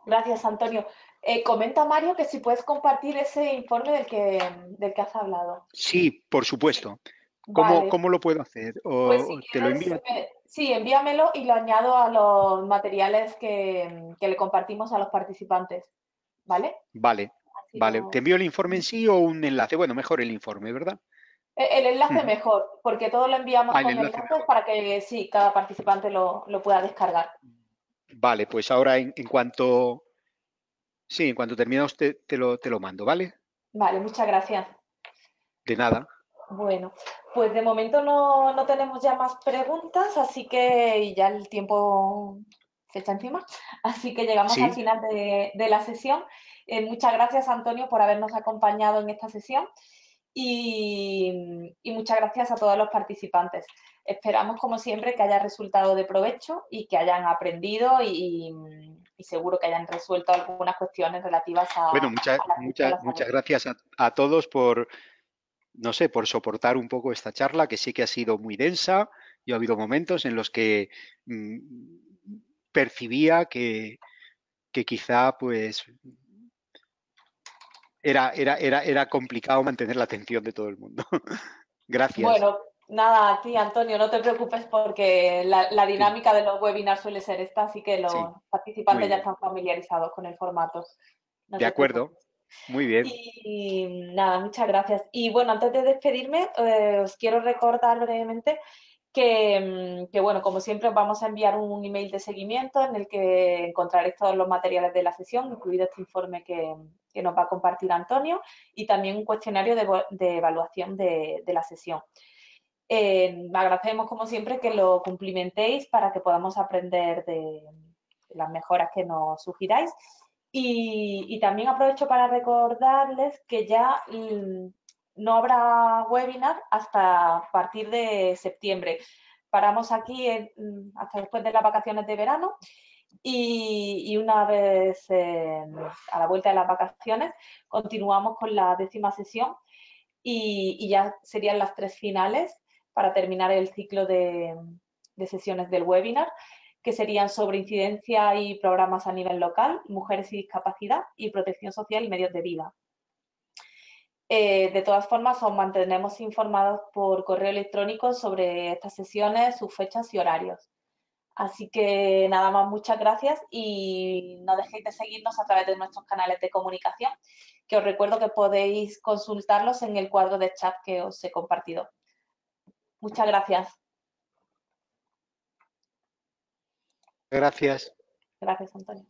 Gracias, Antonio. Eh, comenta Mario que si puedes compartir ese informe del que, del que has hablado. Sí, por supuesto. ¿Cómo, lo puedo hacer? Pues eh, sí, envíamelo y lo añado a los materiales que, le compartimos a los participantes. ¿Vale? Vale, vale. ¿Te envío el informe en sí o un enlace? Bueno, mejor el informe, ¿verdad? E-, el, enlace mejor, porque todo lo enviamos ah, con el enlace para que sí, cada participante lo, pueda descargar. Vale, pues ahora en cuanto Sí, cuando cuanto te, lo, te lo mando, ¿vale? Vale, muchas gracias. De nada. Bueno, pues de momento no, no, tenemos ya más preguntas, así que ya el tiempo se echa encima, así que llegamos al final de, la sesión. Eh, muchas gracias, Antonio, por habernos acompañado en esta sesión y, y, muchas gracias a todos los participantes. Esperamos, como siempre, que haya resultado de provecho y que hayan aprendido y, y seguro que hayan resuelto algunas cuestiones relativas a... Bueno, muchas, muchas, muchas gracias a, todos por, no sé, por soportar un poco esta charla que sí que ha sido muy densa y ha habido momentos en los que mm, percibía que, quizá pues era, era, era, era complicado mantener la atención de todo el mundo. *laughs* gracias. Nada, a ti, Antonio, no te preocupes porque la, dinámica de los webinars suele ser esta, así que los participantes ya están familiarizados con el formato. de acuerdo. Muy bien. Y nada, muchas gracias. Y bueno, antes de despedirme, eh, os quiero recordar brevemente mm, que, bueno, como siempre, os vamos a enviar un email de seguimiento en el que encontraréis todos los materiales de la sesión, incluido este informe que, nos va a compartir Antonio, y también un cuestionario de, evaluación de la sesión. Eh, agradecemos como siempre que lo cumplimentéis para que podamos aprender de las mejoras que nos sugiráis. Y, también aprovecho para recordarles que ya mm, no habrá webinar hasta partir de septiembre. Paramos aquí mm, hasta después de las vacaciones de verano y, una vez eh, a la vuelta de las vacaciones continuamos con la décima sesión y ya serían las tres finales para terminar el ciclo de, sesiones del webinar, que serían sobre incidencia y programas a nivel local, mujeres y discapacidad y protección social y medios de vida. Eh, de todas formas, os mantenemos informados por correo electrónico sobre estas sesiones, sus fechas y horarios. Así que nada más, muchas gracias y no dejéis de seguirnos a través de nuestros canales de comunicación, que os recuerdo que podéis consultarlos en el cuadro de chat que os he compartido. Muchas gracias. Gracias. Gracias, Antonio.